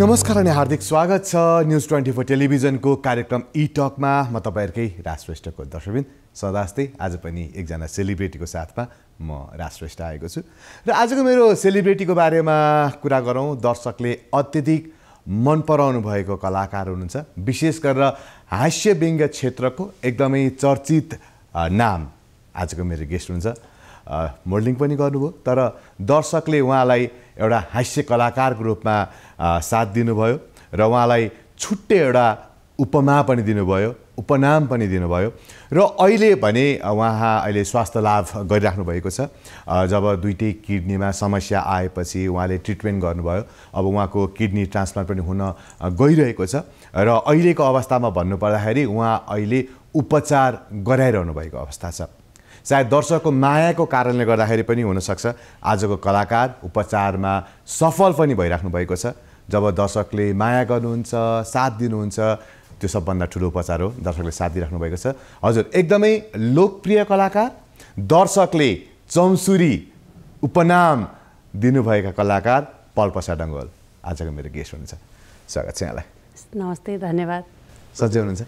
नमस्कार अनि हार्दिक स्वागत छ न्युज ट्वेन्टी फोर टेलिभिजनको कार्यक्रम इटकमा म तपाईँहरूकै राजश्रेष्ठको दर्शबिन सदा आज पनि एकजना सेलिब्रेटीको साथमा म राजश्रेष्ठ आएको छु र आजको मेरो सेलिब्रेटीको बारेमा कुरा गरौँ दर्शकले अत्यधिक मन पराउनु भएको कलाकार हुनुहुन्छ विशेष गरेर हास्य व्यङ्ग क्षेत्रको एकदमै चर्चित नाम आजको मेरो गेस्ट हुनुहुन्छ मोडलिङ पनि गर्नुभयो तर दर्शकले उहाँलाई एउटा हास्य कलाकारको रूपमा साथ दिनुभयो र उहाँलाई छुट्टै एउटा उपमा पनि दिनुभयो उपनाम पनि दिनुभयो र अहिले भने उहाँ अहिले स्वास्थ्य लाभ गरिराख्नु भएको छ जब दुइटै किडनीमा समस्या आएपछि उहाँले ट्रिटमेन्ट गर्नुभयो अब उहाँको किडनी ट्रान्सप्लान्ट पनि हुन गइरहेको छ र अहिलेको अवस्थामा भन्नुपर्दाखेरि उहाँ अहिले उपचार गराइरहनु भएको अवस्था छ सायद दर्शकको मायाको कारणले गर्दाखेरि पनि हुनसक्छ आजको कलाकार उपचारमा सफल पनि भइराख्नु भएको छ जब दर्शकले माया गर्नुहुन्छ साथ दिनुहुन्छ त्यो सबभन्दा ठुलो उपचार हो दर्शकले साथ दिइराख्नु भएको छ हजुर एकदमै लोकप्रिय कलाकार दर्शकले चम्सुरी उपनाम दिनुभएका कलाकार पल्पसा डङ्गोल आजको मेरो गेस्ट हुनुहुन्छ स्वागत छ यहाँलाई नमस्ते धन्यवाद सन्चै हुनुहुन्छ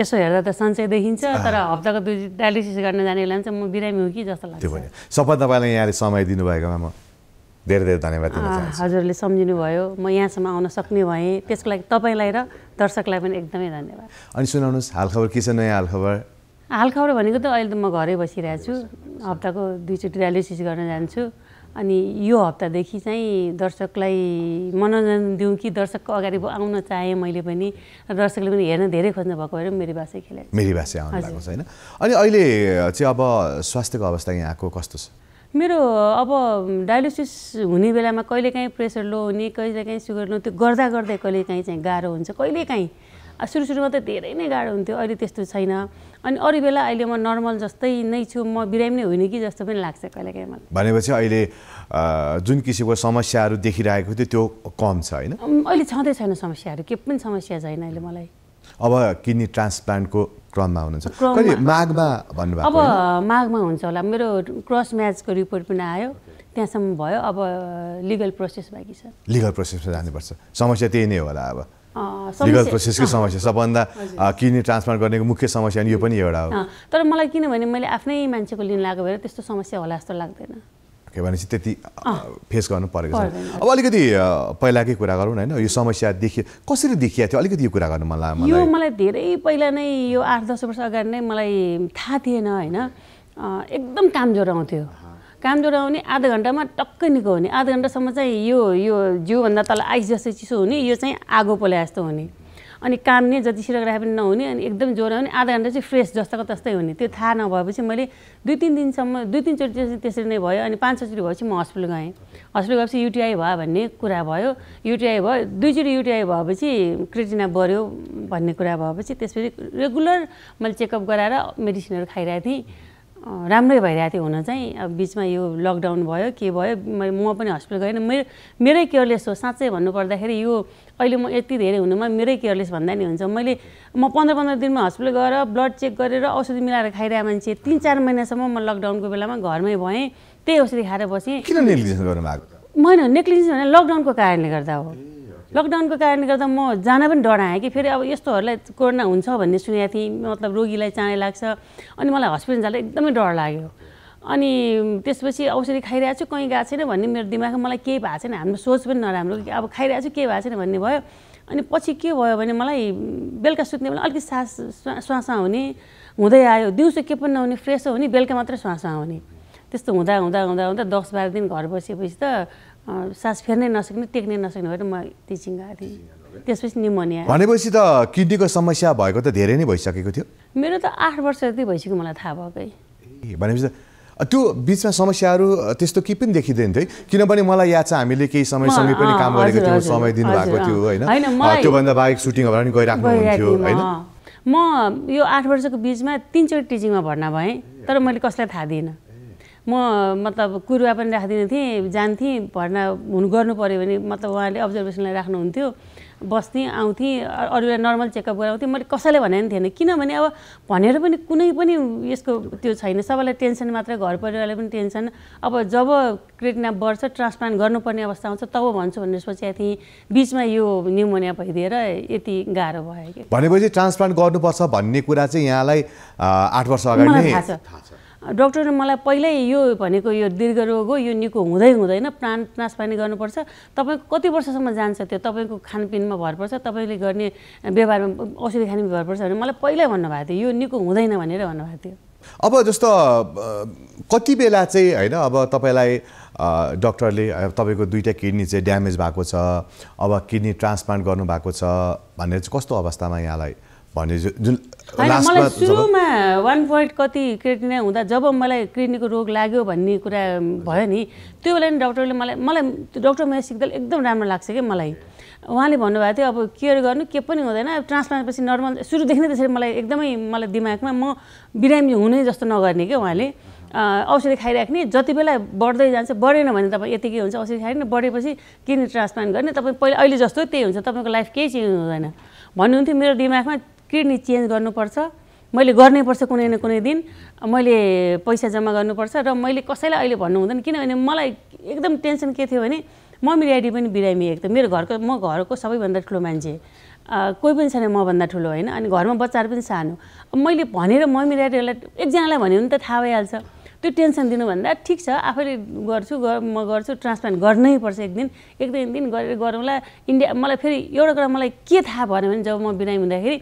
यसो हेर्दा त सन्चै देखिन्छ तर हप्ताको दुई डायलिसिस गर्न जानेलाई चाहिँ म बिरामी हो कि जस्तो लाग्छ सबै तपाईँलाई यहाँले समय दिनुभएकोमा म धेरै धेरै धन्यवाद हजुरले सम्झिनु भयो म यहाँसम्म आउन सक्ने भएँ त्यसको लागि तपाईँलाई र दर्शकलाई पनि एकदमै धन्यवाद अनि सुनाउनुहोस् हालखबर के छ नयाँ हालखबर हालखबर भनेको त अहिले त म घरै बसिरहेको छु हप्ताको दुईचोटि डायलिसिस गर्न जान्छु अनि यो हप्तादेखि चाहिँ दर्शकलाई मनोरञ्जन दिउँ कि दर्शकको अगाडि आउन चाहेँ मैले पनि दर्शकले पनि हेर्न धेरै खोज्नु भएको भएर मेरो भाषा खेलेको मेरी भाषा आउनु भएको छ होइन अनि अहिले चाहिँ अब स्वास्थ्यको अवस्था यहाँको कस्तो छ मेरो अब डायलिसिस हुने बेलामा कहिलेकाहीँ प्रेसर लो हुने कहिलेकाहीँ सुगर लो त्यो गर्दा गर्दै कहिलेकाहीँ चाहिँ गाह्रो हुन्छ कहिलेकाहीँ सुरु सुरुमा त धेरै नै गाह्रो हुन्थ्यो अहिले त्यस्तो छैन अनि अरू बेला अहिले म नर्मल जस्तै नै छु म बिरामी नै होइन कि जस्तो पनि लाग्छ कहिलेकाहीँ मलाई भनेपछि अहिले जुन किसिमको समस्याहरू देखिरहेको थियो त्यो कम छ होइन अहिले छँदै छैन समस्याहरू के पनि समस्या छैन अहिले मलाई अब किडनी ट्रान्सप्लान्टको क्रममा हुनुहुन्छ कहिले माघमा भन्नुभयो अब माघमा हुन्छ होला मेरो क्रस म्याचको रिपोर्ट पनि आयो त्यहाँसम्म भयो अब लिगल प्रोसेस बाँकी छ लिगल प्रोसेसमा जानुपर्छ समस्या त्यही नै होला अब लिगल प्रोसेसकै समस्या सबभन्दा किडनी ट्रान्सप्लान्ट गर्नेको मुख्य समस्या यो पनि एउटा हो तर मलाई किनभने मैले आफ्नै मान्छेको लिन लागेको भएर त्यस्तो समस्या होला जस्तो लाग्दैन के भनेपछि त्यति फेस गर्नु परेको छ अब अलिकति पहिलाकै कुरा गरौँ न होइन यो समस्या देखियो कसरी देखिएको थियो अलिकति यो कुरा गर्नु मन लाग्यो यो मलाई धेरै पहिला नै यो आठ दस वर्ष अगाडि नै मलाई थाहा थिएन होइन एकदम काम ज्वरो आउँथ्यो काम ज्वरो आउने आधा घन्टामा टक्कै निको हुने आधा घन्टासम्म चाहिँ यो यो जिउभन्दा तल आइस जस्तै चिसो हुने यो चाहिँ आगो पोल्या जस्तो हुने अनि काम नै जतिसिर राखे पनि नहुने अनि एकदम ज्वरो भने आधा घन्टा चाहिँ फ्रेस जस्ताको तस्तै हुने त्यो थाहा नभएपछि मैले दुई तिन दिनसम्म दुई तिनचोटि त्यसरी नै भयो अनि पाँच छचोटि भएपछि म हस्पिटल गएँ हस्पिटल गएपछि युटिआई भयो भन्ने कुरा भयो युटिआई भयो दुईचोटि युटिआई भएपछि क्रिटिना बढ्यो भन्ने कुरा भएपछि त्यसपछि रेगुलर मैले चेकअप गराएर मेडिसिनहरू खाइरहेको थिएँ राम्रै भइरहेको थियो हुन चाहिँ अब बिचमा यो लकडाउन भयो के भयो म पनि हस्पिटल गएन मेरो मेरै केयरलेस हो साँच्चै भन्नुपर्दाखेरि यो अहिले म यति धेरै हुनुमा मेरै केयरलेस भन्दा नि हुन्छ मैले म पन्ध्र पन्ध्र दिनमा हस्पिटल गएर ब्लड चेक गरेर औषधि मिलाएर खाइरहेको मान्छे तिन चार महिनासम्म म लकडाउनको बेलामा घरमै भएँ त्यही औषधि खाएर बसेँ किन मैले नेग्लिजेन्स भने लकडाउनको कारणले गर्दा हो लकडाउनको कारणले गर्दा म जान पनि डराएँ कि फेरि अब यस्तोहरूलाई कोरोना हुन्छ भन्ने सुनेको थिएँ मतलब रोगीलाई चाँडै लाग्छ अनि मलाई हस्पिटल जाँदा एकदमै डर लाग्यो अनि त्यसपछि औषधि खाइरहेको छु कहीँ गएको छैन भन्ने मेरो दिमागमा मलाई केही भएको छैन हाम्रो सोच पनि नराम्रो कि अब खाइरहेको छु केही भएको छैन भन्ने भयो अनि पछि के भयो भने मलाई बेलुका सुत्ने बेला अलिकति सास स्वास हुने हुँदै आयो दिउँसो के पनि नहुने फ्रेस हुने बेलुका मात्रै श्वास आउने त्यस्तो हुँदा हुँदा हुँदा हुँदा दस बाह्र दिन घर बसेपछि त सास फेर्नै नसक्ने टेक्नै नसक्ने भएर म टिचिङ गएको थिएँ त्यसपछि निमोनिया भनेपछि त किडनीको समस्या भएको त धेरै नै भइसकेको थियो मेरो त आठ वर्ष जति भइसक्यो मलाई थाहा भएकै भनेपछि त्यो बिचमा समस्याहरू त्यस्तो केही पनि देखिँदैन थियो किनभने मलाई याद छ हामीले केही समयसँगै पनि काम गरेको थियौँ समय दिनुभएको थियो होइन त्योभन्दा बाहेक सुटिङहरू पनि गइराख्नु हुन्थ्यो होइन म यो आठ वर्षको बिचमा तिनचोटि टिचिङमा भर्ना भएँ तर मैले कसलाई थाहा दिइनँ म मतलब कुरुवा पनि राखिदिने थिएँ जान्थेँ भर्ना हुनु गर्नु पऱ्यो भने मतलब उहाँले अब्जर्भेसनलाई राख्नुहुन्थ्यो बस्थेँ आउँथेँ अरू बेला नर्मल चेकअप गराउँथेँ मैले कसैलाई पनि थिएन किनभने अब भनेर पनि कुनै पनि यसको त्यो छैन सबैलाई टेन्सन मात्र घर परिवारलाई पनि टेन्सन अब जब क्रेटिना बढ्छ ट्रान्सप्लान्ट गर्नुपर्ने अवस्था आउँछ तब भन्छु भनेर सोचेको थिएँ बिचमा यो न्युमोनिया भइदिएर यति गाह्रो भयो कि भनेपछि ट्रान्सप्लान्ट गर्नुपर्छ भन्ने कुरा चाहिँ यहाँलाई आठ वर्ष अगाडि थाहा छ डक्टरले मलाई पहिल्यै यो भनेको यो दीर्घ रोग हो यो निको हुँदै हुँदैन प्राण ट्रान्सप्लान्ट गर्नुपर्छ तपाईँको कति वर्षसम्म जान्छ त्यो तपाईँको खानपिनमा भर पर्छ तपाईँले गर्ने व्यवहारमा औषधि खाने भर पर्छ भने मलाई पहिल्यै भन्नुभएको थियो यो निको हुँदैन भनेर भन्नुभएको थियो अब जस्तो कति बेला चाहिँ होइन अब तपाईँलाई डक्टरले तपाईँको दुइटा किडनी चाहिँ ड्यामेज भएको छ अब किडनी ट्रान्सप्लान्ट गर्नुभएको छ भनेर चाहिँ कस्तो अवस्थामा यहाँलाई भने जुन मलाई सुरुमा वान पोइन्ट कति नै हुँदा जब मलाई किडनीको रोग लाग्यो भन्ने कुरा भयो नि त्यो बेला नि डक्टरले मलाई मलाई डक्टर मेरो सिक्दा एकदम राम्रो लाग्छ कि मलाई उहाँले भन्नुभएको थियो अब केयर गर्नु के पनि हुँदैन अब पछि नर्मल सुरुदेखि नै त्यसरी मलाई एकदमै मलाई दिमागमा म बिरामी हुने जस्तो नगर्ने क्या उहाँले औषधि खाइराख्ने जति बेला बढ्दै जान्छ बढेन भने तपाईँ यतिकै हुन्छ औषधि खाइने बढेपछि किडनी ट्रान्सप्लान्ट गर्ने तपाईँ पहिला अहिले जस्तो त्यही हुन्छ तपाईँको लाइफ केही चेन्ज हुँदैन भन्नुहुन्थ्यो मेरो दिमागमा किडनी चेन्ज गर्नुपर्छ मैले गर्नै पर्छ कुनै न कुनै दिन मैले पैसा जम्मा गर्नुपर्छ र मैले कसैलाई अहिले भन्नु हुँदैन किनभने मलाई एकदम टेन्सन के थियो भने मम्मी ड्याडी पनि बिरामी एक मेरो घरको म घरको सबैभन्दा ठुलो मान्छे कोही पनि छैन मभन्दा ठुलो होइन अनि घरमा बच्चाहरू पनि सानो मैले भनेर मम्मी ड्याडीहरूलाई एकजनालाई भन्यो भने त थाहा भइहाल्छ त्यो टेन्सन दिनुभन्दा ठिक छ आफैले गर्छु म गर्छु ट्रान्सप्लान्ट पर्छ एक दिन एक दुई दिन गरेर गरौँला इन्डिया मलाई फेरि एउटा कुरा मलाई के थाहा भएन भने जब म बिरामी हुँदाखेरि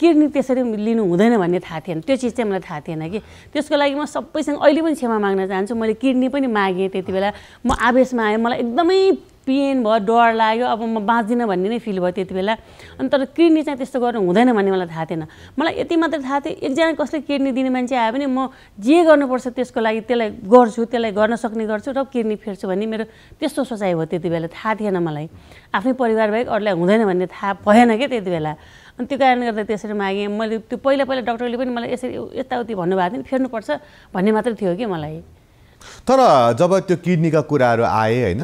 किडनी त्यसरी लिनु हुँदैन भन्ने थाहा थिएन त्यो चिज चाहिँ मलाई थाहा थिएन कि त्यसको लागि म सबैसँग अहिले पनि क्षमा माग्न चाहन्छु मैले किडनी पनि मागेँ त्यति बेला म आवेशमा आएँ मलाई एकदमै पेन भयो डर लाग्यो अब म बाँच्दिनँ भन्ने नै फिल भयो त्यति बेला अनि तर किडनी चाहिँ त्यस्तो गर्नु हुँदैन भन्ने मलाई थाहा थिएन मलाई यति मात्रै थाहा थियो एकजना कसले किडनी दिने मान्छे आयो भने म जे गर्नुपर्छ त्यसको लागि त्यसलाई गर्छु त्यसलाई गर्न सक्ने गर्छु र किडनी फेर्छु भन्ने मेरो त्यस्तो सोचाइ भयो त्यति बेला थाहा थिएन मलाई आफ्नै परिवार परिवारबाहेक अरूलाई हुँदैन भन्ने थाहा भएन क्या त्यति बेला अनि त्यो कारणले गर्दा त्यसरी मागेँ मैले त्यो पहिला पहिला डक्टरले पनि मलाई यसरी यताउति भन्नुभएको थियो नि फेर्नुपर्छ भन्ने मात्रै थियो कि मलाई तर जब त्यो किडनीका कुराहरू आए होइन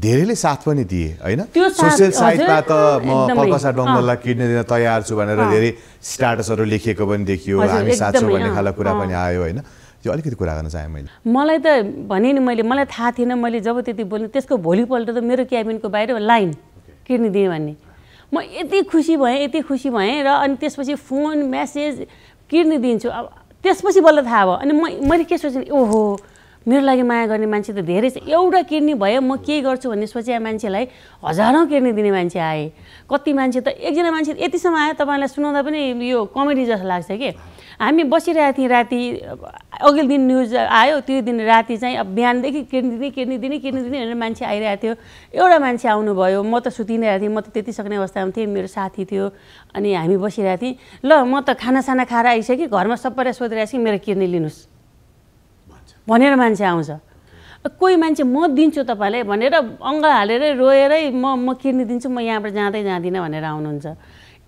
धेरैले साथ पनि दिए होइन सोसियल साइटमा त म पकसा डङ्गललाई किड्ने दिन तयार छु भनेर धेरै स्टाटसहरू लेखिएको पनि देखियो हामी साथ छौँ भन्ने खालको कुरा पनि आयो होइन त्यो अलिकति कुरा गर्न चाहेँ मैले मलाई त भने नि मैले मलाई थाहा थिएन मैले जब त्यति बोल्ने त्यसको भोलिपल्ट त मेरो क्याबिनको बाहिर लाइन किड्ने दिएँ भन्ने म यति खुसी भएँ यति खुसी भएँ र अनि त्यसपछि फोन म्यासेज किड्ने दिन्छु अब त्यसपछि बल्ल थाहा भयो अनि म मैले के सोचेँ ओहो मेरो लागि माया गर्ने मान्छे त धेरै छ एउटा किर्नी भयो म के गर्छु भन्ने सोचे मान्छेलाई हजारौँ किर्नी दिने मान्छे आए कति मान्छे त एकजना मान्छे यतिसम्म आयो तपाईँलाई सुनाउँदा पनि यो कमेडी जस्तो लाग्छ कि हामी बसिरहेको थियौँ राति अघिल्लो दिन न्युज आयो त्यो दिन राति चाहिँ अब बिहानदेखि किर्नी दिने किर्नी दिने किर्नी दिने भनेर मान्छे आइरहेको थियो एउटा मान्छे आउनुभयो म त सुतिरहेको थिएँ म त त्यति सक्ने अवस्थामा थिएँ मेरो साथी थियो अनि हामी बसिरहेको थियौँ ल म त खानासाना खाएर आइसकेँ घरमा सबैलाई सोधिरहेको छ कि मेरो किर्नी लिनुहोस् भनेर मान्छे आउँछ कोही मान्छे म दिन्छु तपाईँलाई भनेर अङ्ग हालेरै रोएरै म म दिन्छु म यहाँबाट जाँदै जाँदिनँ भनेर आउनुहुन्छ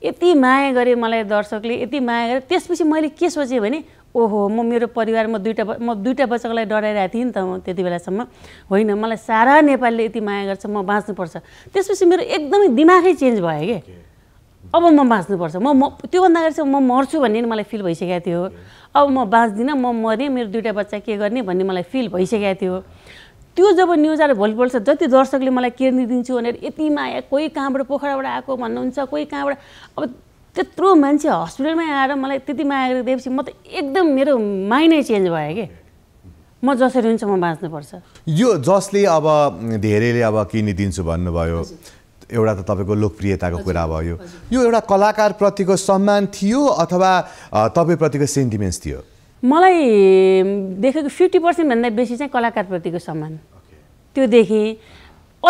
यति माया गरेँ मलाई दर्शकले यति माया गरेँ त्यसपछि मैले के सोचेँ भने ओहो म मेरो परिवार म दुइटा म दुइटा बच्चाकोलाई डराइरहेको थिएँ नि त म त्यति बेलासम्म होइन मलाई सारा नेपालीले यति माया गर्छ म बाँच्नुपर्छ त्यसपछि मेरो एकदमै दिमागै चेन्ज भयो कि अब म बाँच्नुपर्छ म म त्योभन्दा अगाडि चाहिँ म मर्छु भन्ने मलाई फिल भइसकेको थियो अब म बाँच्दिनँ म मरेँ मेरो दुइटा बच्चा के गर्ने भन्ने मलाई फिल भइसकेको थियो त्यो जब न्युज आएर भोलिपल्ट जति दर्शकले मलाई केर्नी दिन्छु भनेर यति माया कोही कहाँबाट पोखराबाट आएको भन्नुहुन्छ कोही कहाँबाट अब त्यत्रो मान्छे हस्पिटलमै आएर मलाई त्यति माया गरिदिएपछि म त एकदम मेरो माइन्डै चेन्ज भयो कि म जसरी हुन्छ म बाँच्नुपर्छ यो जसले अब धेरैले अब किनिदिन्छु भन्नुभयो एउटा त तपाईँको लोकप्रियताको कुरा भयो यो एउटा कलाकारप्रतिको सम्मान थियो अथवा तपाईँप्रतिको सेन्टिमेन्ट्स थियो मलाई देखेको फिफ्टी पर्सेन्टभन्दा बेसी चाहिँ कलाकारप्रतिको सम्मान त्यो देखेँ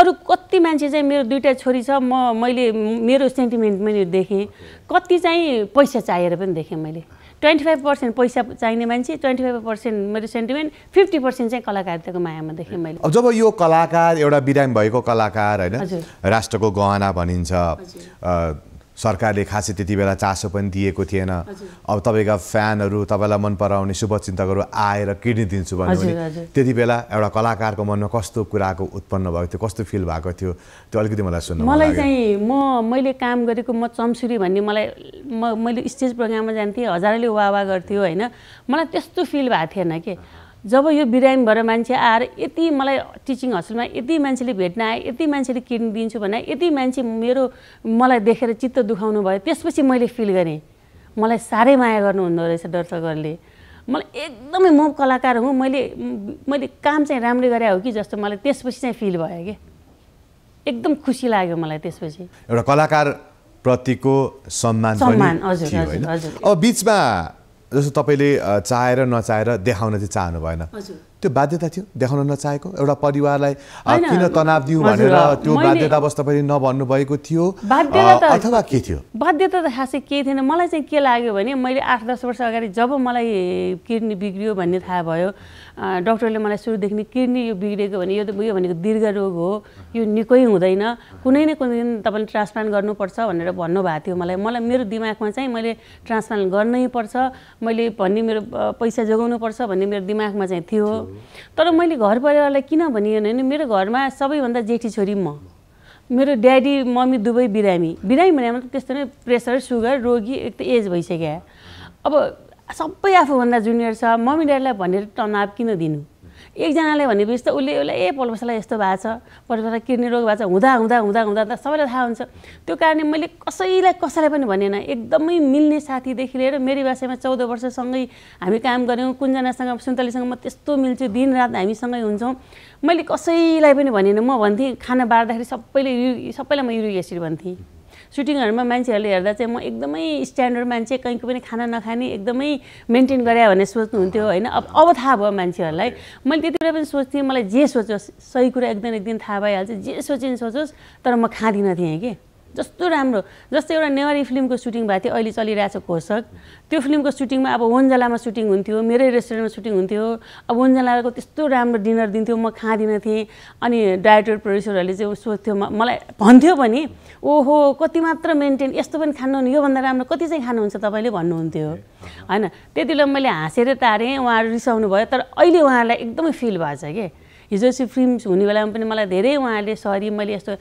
अरू कति मान्छे चाहिँ मेरो दुइटा छोरी छ म मैले मेरो सेन्टिमेन्ट मैले देखेँ कति चाहिँ पैसा चाहेर पनि देखेँ मैले ट्वेन्टी फाइभ पर्सेन्ट पैसा चाहिने मान्छे ट्वेन्टी फाइभ पर्सेन्ट मेरो सेन्टिमेन्ट फिफ्टी पर्सेन्ट चाहिँ कलाकारिताको मायामा देखेँ मैले अब जब यो कलाकार एउटा बिरामी भएको कलाकार होइन राष्ट्रको गहना भनिन्छ सरकारले खासै त्यति बेला चासो पनि दिएको थिएन अब तपाईँका फ्यानहरू तपाईँलाई मन पराउने शुभचिन्तकहरू आएर किनिदिन्छु भन्यो भने त्यति बेला एउटा कलाकारको मनमा कस्तो कुराको उत्पन्न भएको थियो कस्तो फिल भएको थियो त्यो अलिकति मलाई सुन्नु मलाई चाहिँ म मैले काम गरेको म चम्सुरी भन्ने मलाई म मैले स्टेज प्रोग्राममा जान्थेँ हजारले वा वा गर्थ्यो होइन मलाई त्यस्तो फिल भएको थिएन कि जब यो बिरामी भएर मान्छे आएर यति मलाई टिचिङ हस्पिटलमा यति मान्छेले भेट्न आए यति मान्छेले किडनी दिन्छु भने यति मान्छे मेरो मलाई देखेर चित्त दुखाउनु भयो त्यसपछि मैले फिल गरेँ मलाई साह्रै माया गर्नुहुँदो रहेछ दर्शकहरूले मलाई एकदमै म कलाकार हुँ मैले मैले काम चाहिँ राम्रै गरे हो कि जस्तो मलाई त्यसपछि चाहिँ फिल भयो कि एकदम खुसी लाग्यो मलाई त्यसपछि एउटा कलाकार प्रतिको सम्मान सम्मान हजुर हजुर अब बिचमा जस्तो तपाईँले चाहेर नचाहेर देखाउन चाहिँ चाहनु भएन त्यो बाध्यता थियो देखाउन नचाहेको एउटा परिवारलाई किन तनाव दिउँ भनेर त्यो बाध्यतावश तपाईँले नभन्नु भएको थियो अथवा के थियो बाध्यता त खासै केही थिएन मलाई चाहिँ के लाग्यो भने मैले आठ दस वर्ष अगाडि जब मलाई किडनी बिग्रियो भन्ने थाहा भयो डक्टरले मलाई सुरुदेखि किडनी यो बिग्रेको भने यो त यो भनेको दीर्घ रोग हो यो निकै हुँदैन कुनै न कुनै दिन तपाईँले ट्रान्सप्लान्ट गर्नुपर्छ भनेर भन्नुभएको थियो मलाई मलाई मेरो दिमागमा चाहिँ मैले ट्रान्सप्लान्ट गर्नै पर्छ मैले भन्ने मेरो पैसा पर्छ भन्ने मेरो दिमागमा चाहिँ थियो तर मैले घर परिवारलाई किन भनिएन भने मेरो घरमा सबैभन्दा जेठी छोरी म मेरो ड्याडी मम्मी दुवै बिरामी बिरामी भने मात्रै त्यस्तो नै प्रेसर सुगर रोगी एक त एज भइसक्यो अब सबै आफूभन्दा जुनियर छ मम्मी ड्याडीलाई भनेर तनाव किन दिनु एकजनाले भनेपछि त उसले उसलाई ए पल्पसालाई यस्तो भएको छ पल्पसालाई किर्ने रोग भएको छ हुँदा हुँदा हुँदा हुँदा त सबैलाई थाहा हुन्छ त्यो कारणले मैले कसैलाई कसैलाई पनि भनेन एकदमै मिल्ने साथीदेखि लिएर मेरी भाषामा चौध वर्षसँगै हामी काम गऱ्यौँ कुनजनासँग सुन्तलीसँग म त्यस्तो मिल्छु दिनरात हामीसँगै हुन्छौँ मैले कसैलाई पनि भनेन म भन्थेँ खाना बाँड्दाखेरि सबैले सबैलाई म युरिक एसिड भन्थेँ सुटिङहरूमा मान्छेहरूले हेर्दा चाहिँ म एकदमै स्ट्यान्डर्ड मान्छे कहीँको पनि खाना नखाने एकदमै मेन्टेन गरे भने सोच्नुहुन्थ्यो होइन अब अब थाहा भयो मान्छेहरूलाई मैले त्यति बेला पनि सोच्थेँ मलाई जे सोचोस् सही कुरा एकदम एक दिन थाहा भइहाल्छ जे सोचे सोचोस् तर म खाँदिनँ थिएँ कि जस्तो राम्रो जस्तो एउटा नेवारी फिल्मको सुटिङ भएको थियो अहिले चलिरहेको छ घोषक त्यो फिल्मको सुटिङमा अब वन्जलामा सुटिङ हुन्थ्यो मेरै रेस्टुरेन्टमा सुटिङ हुन्थ्यो अब वन्जलाको त्यस्तो राम्रो डिनर दिन्थ्यो म खाँदिनँ थिएँ अनि डाइरेक्टर प्रड्युसरहरूले चाहिँ सोध्थ्यो मलाई भन्थ्यो भने ओहो कति मात्र मेन्टेन यस्तो पनि खानुहुन्न योभन्दा राम्रो कति चाहिँ खानुहुन्छ तपाईँले भन्नुहुन्थ्यो होइन त्यति बेला मैले हाँसेर तारेँ उहाँहरू रिसाउनु भयो तर अहिले उहाँहरूलाई एकदमै फिल भएको छ कि हिजो चाहिँ फिल्म हुने बेलामा पनि मलाई धेरै उहाँहरूले सरी मैले यस्तो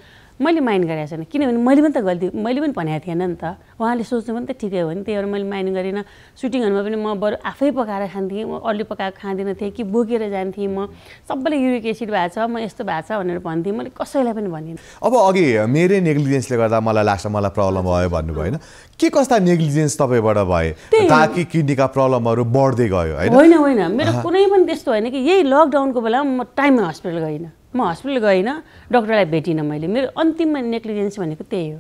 मैले माइन्ड गरेको छैन किनभने मैले पनि त गल्ती मैले पनि भनेको थिएन नि त उहाँले सोच्नु पनि त ठिकै हो नि त्यही भएर मैले माइन्ड गरिनँ सुटिङहरूमा पनि म बरु आफै पकाएर खान्थेँ म अरूले पकाएर खाँदिनँ थिएँ कि बोकेर जान्थेँ म सबैले युरिक एसिड भएको छ म यस्तो भएको छ भनेर भन्थेँ मैले कसैलाई पनि भनिनँ अब अघि मेरै नेग्लिजेन्सले गर्दा मलाई लाग्छ मलाई प्रब्लम भयो भन्नुभयो होइन के कस्ता नेग्लिजेन्स तपाईँबाट भए ताकि किडनीका प्रब्लमहरू बढ्दै गयो होइन होइन मेरो कुनै पनि त्यस्तो होइन कि यही लकडाउनको बेलामा म टाइममा हस्पिटल गइनँ म हस्पिटल गइनँ डक्टरलाई भेटिनँ मैले मेरो अन्तिममा नेक्लिजेन्स भनेको त्यही हो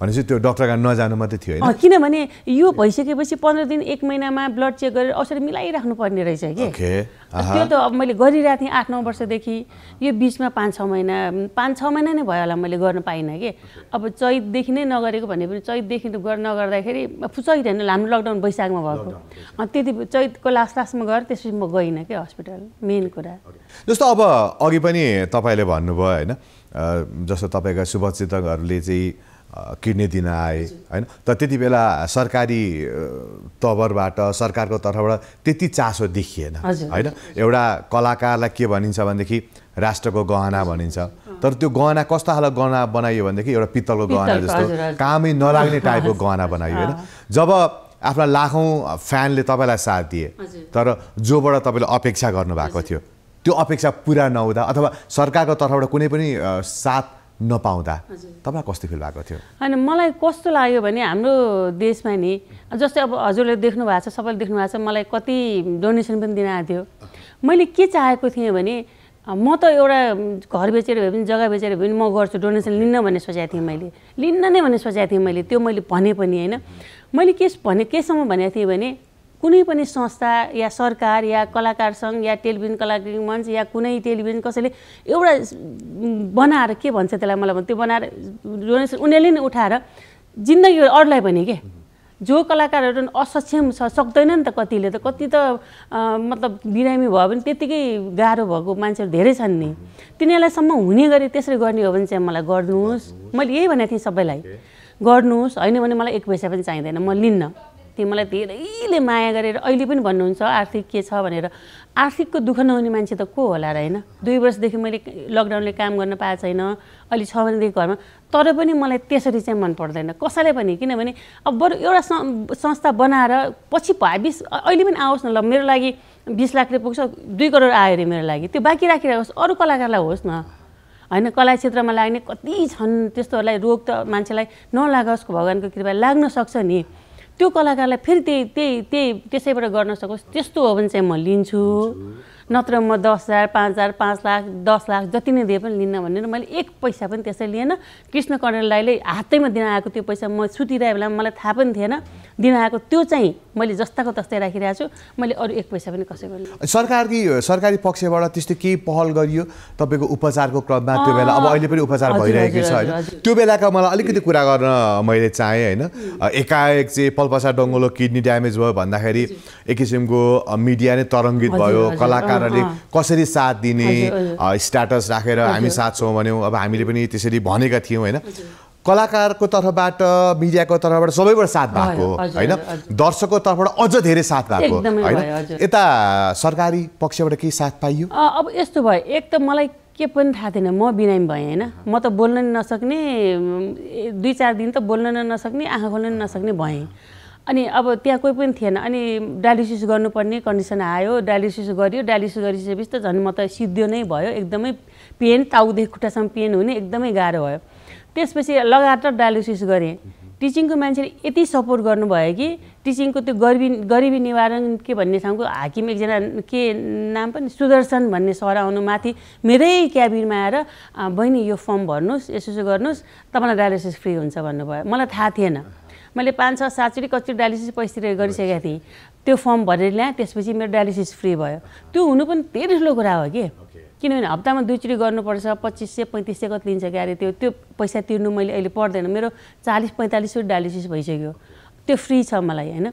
भनेपछि त्यो डक्टर कहाँ नजानु मात्रै थियो किनभने यो भइसकेपछि पन्ध्र दिन एक महिनामा ब्लड चेक गरेर असर मिलाइराख्नु पर्ने रहेछ कि त्यो त अब मैले गरिरहेको थिएँ आठ नौ वर्षदेखि यो बिचमा पाँच छ महिना पाँच छ महिना नै भयो होला मैले गर्न पाइनँ कि अब चैतदेखि नै नगरेको भने पनि चैतदेखि नगर्दाखेरि चैत होइन हाम्रो लकडाउन वैशाखमा भएको त्यति चैतको लास्ट लास्टमा गएर त्यसपछि म गइनँ कि हस्पिटल मेन कुरा जस्तो अब अघि पनि तपाईँले भन्नुभयो होइन जस्तो तपाईँका शुभचेतकहरूले चाहिँ किड्ने दिन आए होइन तर त्यति बेला सरकारी तवरबाट सरकारको तर्फबाट त्यति चासो देखिएन होइन एउटा कलाकारलाई के भनिन्छ भनेदेखि राष्ट्रको गहना भनिन्छ तर त्यो गहना कस्तो खालको गहना बनाइयो भनेदेखि एउटा पित्तलको गहना जस्तो कामै नलाग्ने टाइपको गहना बनाइयो होइन जब आफ्ना लाखौँ फ्यानले तपाईँलाई साथ दिए तर जोबाट तपाईँले अपेक्षा गर्नुभएको थियो त्यो अपेक्षा पुरा नहुँदा अथवा सरकारको तर्फबाट कुनै पनि साथ नपाउँदा तपाईँलाई कस्तो फिल भएको थियो होइन मलाई कस्तो लाग्यो भने हाम्रो देशमा नि जस्तै अब हजुरले देख्नु भएको छ सबैले देख्नु भएको छ मलाई कति डोनेसन पनि दिन आएको थियो मैले के चाहेको थिएँ भने म त एउटा घर बेचेर भए पनि जग्गा बेचेर भए पनि म गर्छु डोनेसन लिन्न भन्ने सोचेको थिएँ मैले लिन्न नै भन्ने सोचेको थिएँ मैले त्यो मैले भने पनि होइन मैले के भने केसम्म भनेको थिएँ भने कुनै पनि संस्था या सरकार या कलाकार सङ्घ या टेलिभिजन कलाकृति मञ्च या कुनै टेलिभिजन कसैले एउटा बनाएर के भन्छ त्यसलाई मलाई त्यो बनाएर डोनेसन उनीहरूले नै उठाएर जिन्दगी अरूलाई पनि के जो कलाकारहरू असक्षम छ सक्दैन नि त कतिले त कति त मतलब बिरामी भयो भने त्यत्तिकै गाह्रो भएको मान्छेहरू धेरै छन् नि तिनीहरूलाईसम्म हुने गरी त्यसरी गर्ने हो भने चाहिँ मलाई गर्नुहोस् मैले यही भनेको थिएँ सबैलाई गर्नुहोस् होइन भने मलाई एक पैसा पनि चाहिँदैन म लिन्न त्यो मलाई धेरैले माया गरेर अहिले पनि भन्नुहुन्छ आर्थिक के छ भनेर आर्थिकको दुःख नहुने मान्छे त को होला र होइन दुई वर्षदेखि मैले लकडाउनले काम गर्न पाएको छैन अहिले छ महिनादेखि घरमा तर पनि मलाई त्यसरी चाहिँ मन पर्दैन कसैलाई पनि किनभने अब बरु एउटा संस्था बनाएर पछि बिस अहिले पनि आओस् न ल मेरो लागि बिस लाखले पुग्छ दुई करोड आयो अरे मेरो लागि त्यो बाँकी राखिरहेको होस् अरू कलाकारलाई होस् न होइन कला क्षेत्रमा लाग्ने कति छन् त्यस्तोहरूलाई रोग त मान्छेलाई नलागोस् भगवान्को कृपा लाग्न सक्छ नि त्यो कलाकारलाई फेरि त्यही त्यही त्यही त्यसैबाट गर्न सकोस् त्यस्तो हो भने चाहिँ म लिन्छु नत्र म दस हजार पाँच हजार पाँच लाख दस लाख जति नै दिए पनि लिन्न भनेर मैले एक पैसा पनि त्यसै लिएन कृष्ण कर्ण राईले हातैमा दिन आएको त्यो पैसा म सुतिरहेको बेलामा मलाई थाहा पनि थिएन दिन आएको त्यो चाहिँ मैले जस्ताको तस्तै राखिरहेको छु मैले अरू एक पैसा पनि कसैको सरकारी सरकारी पक्षबाट त्यस्तो केही पहल गरियो तपाईँको उपचारको क्रममा त्यो बेला अब अहिले पनि उपचार भइरहेको छ होइन त्यो बेलाका मलाई अलिकति कुरा गर्न मैले चाहेँ होइन एकाएक चाहिँ पल्पसा डङ्गोलो किडनी ड्यामेज भयो भन्दाखेरि एक किसिमको मिडिया नै तरङ्गित भयो कलाकार कारणले कसरी साथ दिने स्ट्याटस राखेर हामी साथ छौँ भन्यौँ अब हामीले पनि त्यसरी भनेका थियौँ होइन कलाकारको तर्फबाट मिडियाको तर्फबाट सबैबाट साथ भएको होइन दर्शकको तर्फबाट अझ धेरै साथ भएको होइन यता सरकारी पक्षबाट केही साथ पाइयो अब यस्तो भयो एक त मलाई के पनि थाहा थिएन म बिरामी भएँ होइन म त बोल्न नसक्ने दुई चार दिन त बोल्न नै नसक्ने आँखा खोल्न नसक्ने भएँ अनि अब त्यहाँ कोही पनि थिएन अनि डायलिसिस गर्नुपर्ने कन्डिसन आयो डायलिसिस गरियो डायलिसिस गरिसकेपछि त झन् म त सिद्धियो नै भयो एकदमै पेन टाउदेखि खुट्टासम्म पेन हुने एकदमै गाह्रो भयो त्यसपछि लगातार डायलिसिस गरेँ टिचिङको मान्छेले यति सपोर्ट गर्नुभयो कि टिचिङको त्यो गरिबी गरिबी निवारण के भन्ने ठाउँको हाकिम एकजना के नाम पनि सुदर्शन भन्ने सर आउनु माथि मेरै क्याबिनमा आएर बहिनी यो फर्म भर्नुहोस् यसो यसो गर्नुहोस् तपाईँलाई डायलिसिस फ्री हुन्छ भन्नुभयो मलाई थाहा थिएन मैले पाँच छ सातचोटि कतिचोटि डायलिसिस पैसा गरिसकेको थिएँ त्यो फर्म भरेर ल्याएँ त्यसपछि मेरो डायलिसिस फ्री भयो त्यो हुनु पनि धेरै ठुलो कुरा हो कि किनभने हप्तामा दुईचोटि गर्नुपर्छ पच्चिस सय पैँतिस सय कति लिन्छ क्या अरे त्यो त्यो पैसा तिर्नु मैले अहिले पर्दैन मेरो चालिस पैँतालिसवटा डायलिसिस भइसक्यो त्यो फ्री छ मलाई होइन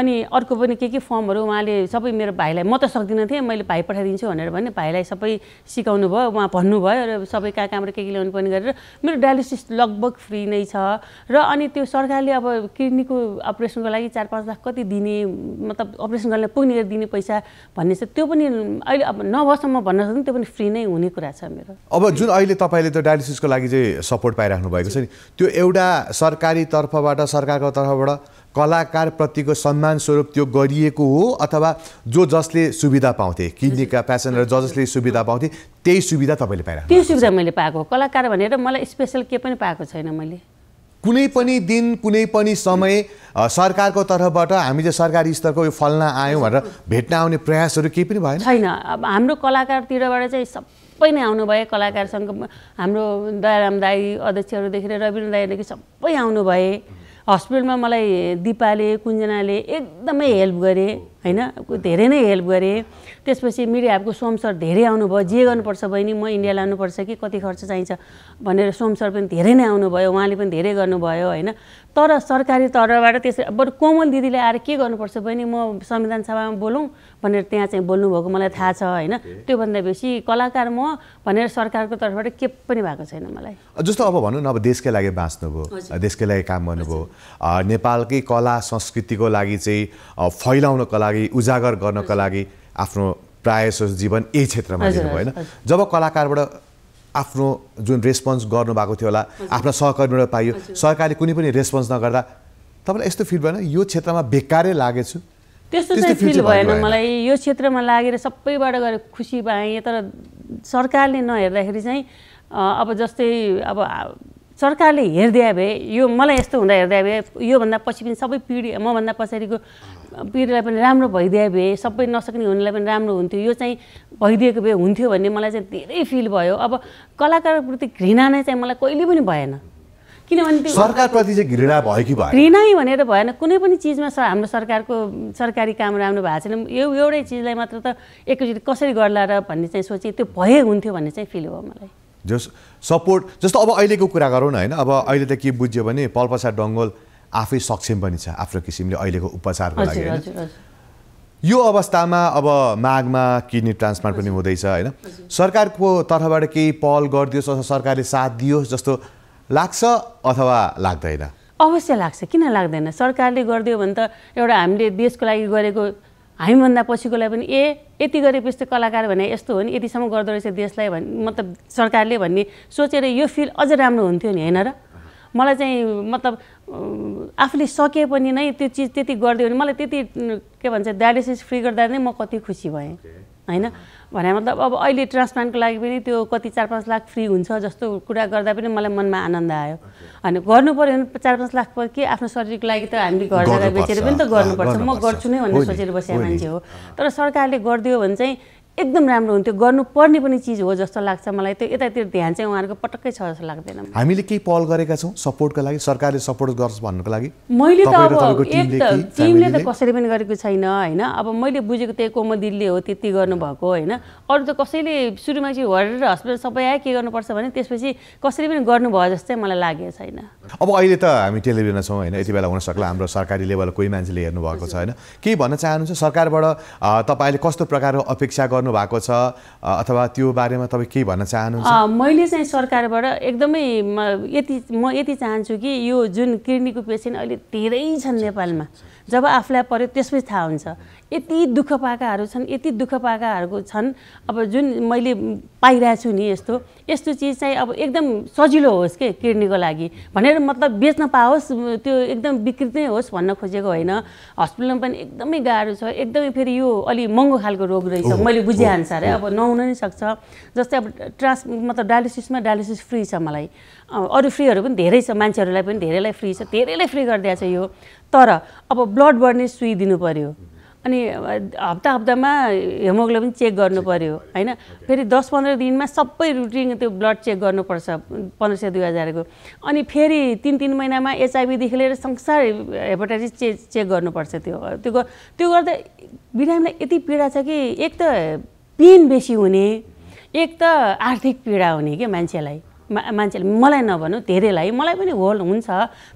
अनि अर्को पनि के के फर्महरू उहाँले सबै मेरो भाइलाई म त सक्दिनँ थिएँ मैले भाइ पठाइदिन्छु भनेर भने भाइलाई सबै सिकाउनु भयो उहाँ भन्नुभयो र सबै कहाँ कहाँबाट के के ल्याउनु पर्ने गरेर मेरो डायलिसिस लगभग फ्री नै छ र अनि त्यो सरकारले अब किडनीको अपरेसनको लागि चार पाँच लाख कति दिने मतलब अपरेसन गर्नलाई पुग्ने गरी दिने पैसा भन्ने छ त्यो पनि अहिले अब नभएसम्म भन्न सक्दैन त्यो पनि फ्री नै हुने कुरा छ मेरो अब जुन अहिले तपाईँले त्यो डायलिसिसको लागि चाहिँ सपोर्ट पाइराख्नु भएको छ नि त्यो एउटा सरकारी तर्फबाट सरकारको तर्फबाट कलाकारप्रतिको सम्मान स्वरूप त्यो गरिएको हो अथवा जो जसले सुविधा पाउँथे किडनीका पेसेन्टहरू ज जसले सुविधा पाउँथे त्यही सुविधा तपाईँले पाएर त्यही सुविधा मैले पाएको कलाकार भनेर मलाई स्पेसल के पनि पाएको छैन मैले कुनै पनि दिन कुनै पनि समय सरकारको तर्फबाट हामी चाहिँ सरकारी स्तरको यो फल्ना आयौँ भनेर भेट्न आउने प्रयासहरू केही पनि भएन छैन अब हाम्रो कलाकारतिरबाट चाहिँ सबै नै आउनुभयो कलाकारसँग हाम्रो दयाराम दाई अध्यक्षहरूदेखि रविन्द्र दाईदेखि सबै आउनुभए हस्पिटलमा मलाई दिपाले कुञ्जनाले एकदमै हेल्प गरे होइन धेरै नै हेल्प गरेँ त्यसपछि मिडियाको सोम सर धेरै आउनुभयो जे गर्नुपर्छ बहिनी म इन्डिया लानुपर्छ कि कति खर्च चाहिन्छ भनेर सोम सर पनि धेरै नै आउनुभयो उहाँले पनि धेरै गर्नुभयो होइन तर सरकारी तर्फबाट त्यसरी बरु कोमल दिदीले आएर के गर्नुपर्छ बहिनी म संविधान सभामा बोलौँ भनेर त्यहाँ चाहिँ बोल्नुभएको मलाई थाहा छ होइन त्योभन्दा बेसी कलाकार म भनेर सरकारको तर्फबाट के पनि भएको छैन मलाई जस्तो अब भनौँ न अब देशकै लागि बाँच्नुभयो देशकै लागि काम गर्नुभयो नेपालकै कला संस्कृतिको लागि चाहिँ फैलाउनको लागि लागि उजागर गर्नका लागि आफ्नो प्रायः जीवन यही क्षेत्रमा दिनु होइन जब कलाकारबाट आफ्नो जुन रेस्पोन्स गर्नुभएको थियो होला आफ्ना सहकर्मीबाट पाइयो सरकारले कुनै पनि रेस्पोन्स नगर्दा तपाईँलाई यस्तो फिल भएन यो क्षेत्रमा बेकारै लागेछु त्यस्तो चाहिँ फिल भएन मलाई यो क्षेत्रमा लागेर सबैबाट गएर खुसी पाएँ तर सरकारले नहेर्दाखेरि चाहिँ अब जस्तै अब सरकारले हेरिदिए भए यो मलाई यस्तो हुँदा हेर्दा भए योभन्दा पछि पनि सबै पिँढी मभन्दा पछाडिको पिँढीलाई पनि राम्रो भइदिए भए सबै नसक्ने हुनेलाई पनि राम्रो हुन्थ्यो यो चाहिँ भइदिएको भए हुन्थ्यो भन्ने मलाई चाहिँ धेरै फिल भयो अब कलाकारप्रति घृणा नै चाहिँ मलाई कहिले पनि भएन किनभने सरकारप्रति चाहिँ घृणा भयो कि भयो घृणा भनेर भएन कुनै पनि चिजमा स हाम्रो सरकारको सरकारी काम राम्रो भएको छैन यो एउटै चिजलाई मात्र त एकैचोटि कसरी गर्ला र भन्ने चाहिँ सोचेँ त्यो भए हुन्थ्यो भन्ने चाहिँ फिल भयो मलाई जस सपोर्ट जस्तो अब अहिलेको कुरा गरौँ न होइन अब अहिले त के बुझ्यो भने पल्पसा डङ्गोल आफै सक्षम पनि छ आफ्नो किसिमले अहिलेको उपचारको लागि होइन यो अवस्थामा अब मागमा किडनी ट्रान्सप्लान्ट पनि हुँदैछ होइन सरकारको तर्फबाट केही पहल गरिदियोस् अथवा सरकारले साथ दियोस् जस्तो लाग्छ अथवा लाग्दैन अवश्य लाग्छ किन लाग्दैन सरकारले गरिदियो भने त एउटा हामीले देशको लागि गरेको हामीभन्दा पछिकोलाई पनि ए यति गरेपछि कलाकार भने यस्तो हो नि यतिसम्म गर्दो रहेछ देशलाई भन् मतलब सरकारले भन्ने सोचेर यो फिल अझ राम्रो हुन्थ्यो नि होइन र मलाई चाहिँ मतलब आफूले सके पनि नै त्यो चिज त्यति गरिदियो भने मलाई त्यति के भन्छ डायलिसिस फ्री गर्दा नै म कति खुसी भएँ होइन भने मतलब अब अहिले ट्रान्सप्लान्टको लागि पनि त्यो कति चार पाँच लाख फ्री हुन्छ जस्तो कुरा गर्दा पनि मलाई मनमा आनन्द आयो होइन गर्नु पऱ्यो भने चार पाँच लाख कि आफ्नो शरीरको लागि त हामीले घर जग्गा बेचेर पनि त गर्नुपर्छ म गर्छु नै भनेर सोचेर बसेको मान्छे हो तर सरकारले गरिदियो भने चाहिँ एकदम राम्रो हुन्थ्यो गर्नुपर्ने पनि चिज हो जस्तो लाग्छ मलाई त्यो यतातिर ध्यान चाहिँ उहाँहरूको पटक्कै छ जस्तो लाग्दैन हामीले केही पहल गरेका छौँ सपोर्टको लागि सरकारले सपोर्ट गर्छ भन्नुको लागि मैले त अब एक त टिमले त कसैले पनि गरेको छैन होइन अब मैले बुझेको त्यही कोमदिलले हो त्यति गर्नुभएको होइन अरू त कसैले सुरुमा चाहिँ हरेर हस्पिटल सबै आए के गर्नुपर्छ भने त्यसपछि कसैले पनि गर्नुभयो जस्तो मलाई लागेको छैन अब अहिले त हामी टेलिभिजनमा छौँ होइन यति बेला हुनसक्ला हाम्रो सरकारी लेभल कोही मान्छेले हेर्नु भएको छ होइन केही भन्न चाहनुहुन्छ सरकारबाट तपाईँले कस्तो प्रकारको अपेक्षा गर्नु गर्नु भएको छ अथवा त्यो बारेमा तपाईँ केही भन्न चाहनुहुन्छ मैले चाहिँ सरकारबाट एकदमै यति म यति चाहन्छु कि यो जुन किडनीको पेसेन्ट अहिले धेरै छन् नेपालमा जब आफूलाई पऱ्यो त्यसपछि थाहा हुन्छ यति दुःख पाएकाहरू छन् यति दुःख पाएकाहरूको छन् अब जुन मैले पाइरहेको छु नि यस्तो यस्तो चिज चाहिँ अब एकदम सजिलो होस् के किर्नीको लागि भनेर मतलब बेच्न पाओस् त्यो एकदम विकृत नै होस् भन्न खोजेको होइन हस्पिटलमा पनि एकदमै गाह्रो छ एकदमै फेरि यो अलि महँगो खालको रोग रहेछ मैले बुझेअनुसारै अब नहुन नै सक्छ जस्तै अब ट्रान्स मतलब डायलिसिसमा डायलिसिस फ्री छ मलाई अरू फ्रीहरू पनि धेरै छ मान्छेहरूलाई पनि धेरैलाई फ्री छ धेरैलाई फ्री गरिदिएको छ यो तर अब ब्लड बढ्ने सुई दिनु पऱ्यो अनि हप्ता हप्तामा हेमोग्लोबिन चेक गर्नु पऱ्यो होइन फेरि दस पन्ध्र दिनमा सबै रुटिन त्यो ब्लड चेक गर्नुपर्छ पन्ध्र सय दुई हजारको अनि फेरि तिन तिन महिनामा एचआइबीदेखि लिएर संसार हेपाटाइटिस चे चेक गर्नुपर्छ त्यो त्यो त्यो गर्दा बिरामीलाई यति पीडा छ कि एक त पेन बेसी हुने एक त आर्थिक पीडा हुने क्या मान्छेलाई मा मान्छेले मलाई नभनौँ धेरैलाई मलाई पनि होल हुन्छ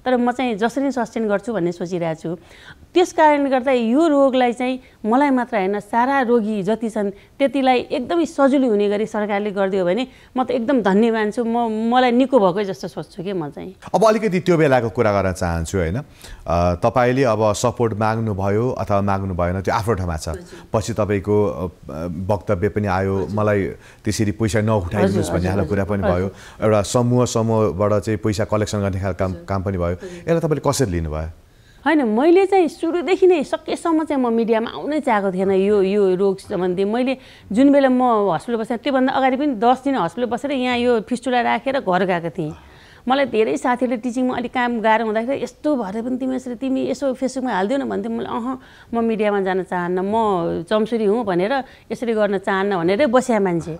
तर म चाहिँ जसरी सस्टेन गर्छु भन्ने सोचिरहेको छु त्यस कारणले गर्दा यो रोगलाई चाहिँ मलाई मात्र होइन सारा रोगी जति छन् त्यतिलाई एकदमै सजिलो हुने गरी सरकारले गरिदियो भने म त एकदम धन्य मान्छु म मलाई निको भएकै जस्तो सोच्छु कि म चाहिँ अब अलिकति त्यो बेलाको कुरा गर्न चाहन्छु होइन तपाईँले अब सपोर्ट माग्नुभयो अथवा माग्नु भएन त्यो आफ्नो ठाउँमा छ पछि तपाईँको वक्तव्य पनि आयो मलाई त्यसरी पैसा नउठाइदिनुहोस् भन्ने खालको कुरा पनि भयो एउटा समूह समूहबाट चाहिँ पैसा कलेक्सन गर्ने खालको काम काम पनि भयो यसलाई तपाईँले कसरी लिनुभयो होइन मैले चाहिँ सुरुदेखि नै सकेसम्म चाहिँ म मिडियामा आउनै चाहेको थिएन यो यो रोग सम्बन्धी मैले जुन बेला म हस्पिटल बसेँ त्योभन्दा अगाडि पनि दस दिन हस्पिटल बसेर यहाँ यो फिस्टुला राखेर घर गएको थिएँ मलाई धेरै साथीहरूले टिचिङमा अलिक काम गाह्रो हुँदाखेरि यस्तो भएर पनि तिमी यसरी तिमी यसो फेसबुकमा हालिदिउन न भन्थ्यो मैले अह म मिडियामा जान चाहन्न म चम्सुरी हुँ भनेर यसरी गर्न चाहन्न भनेरै बस्या मान्छे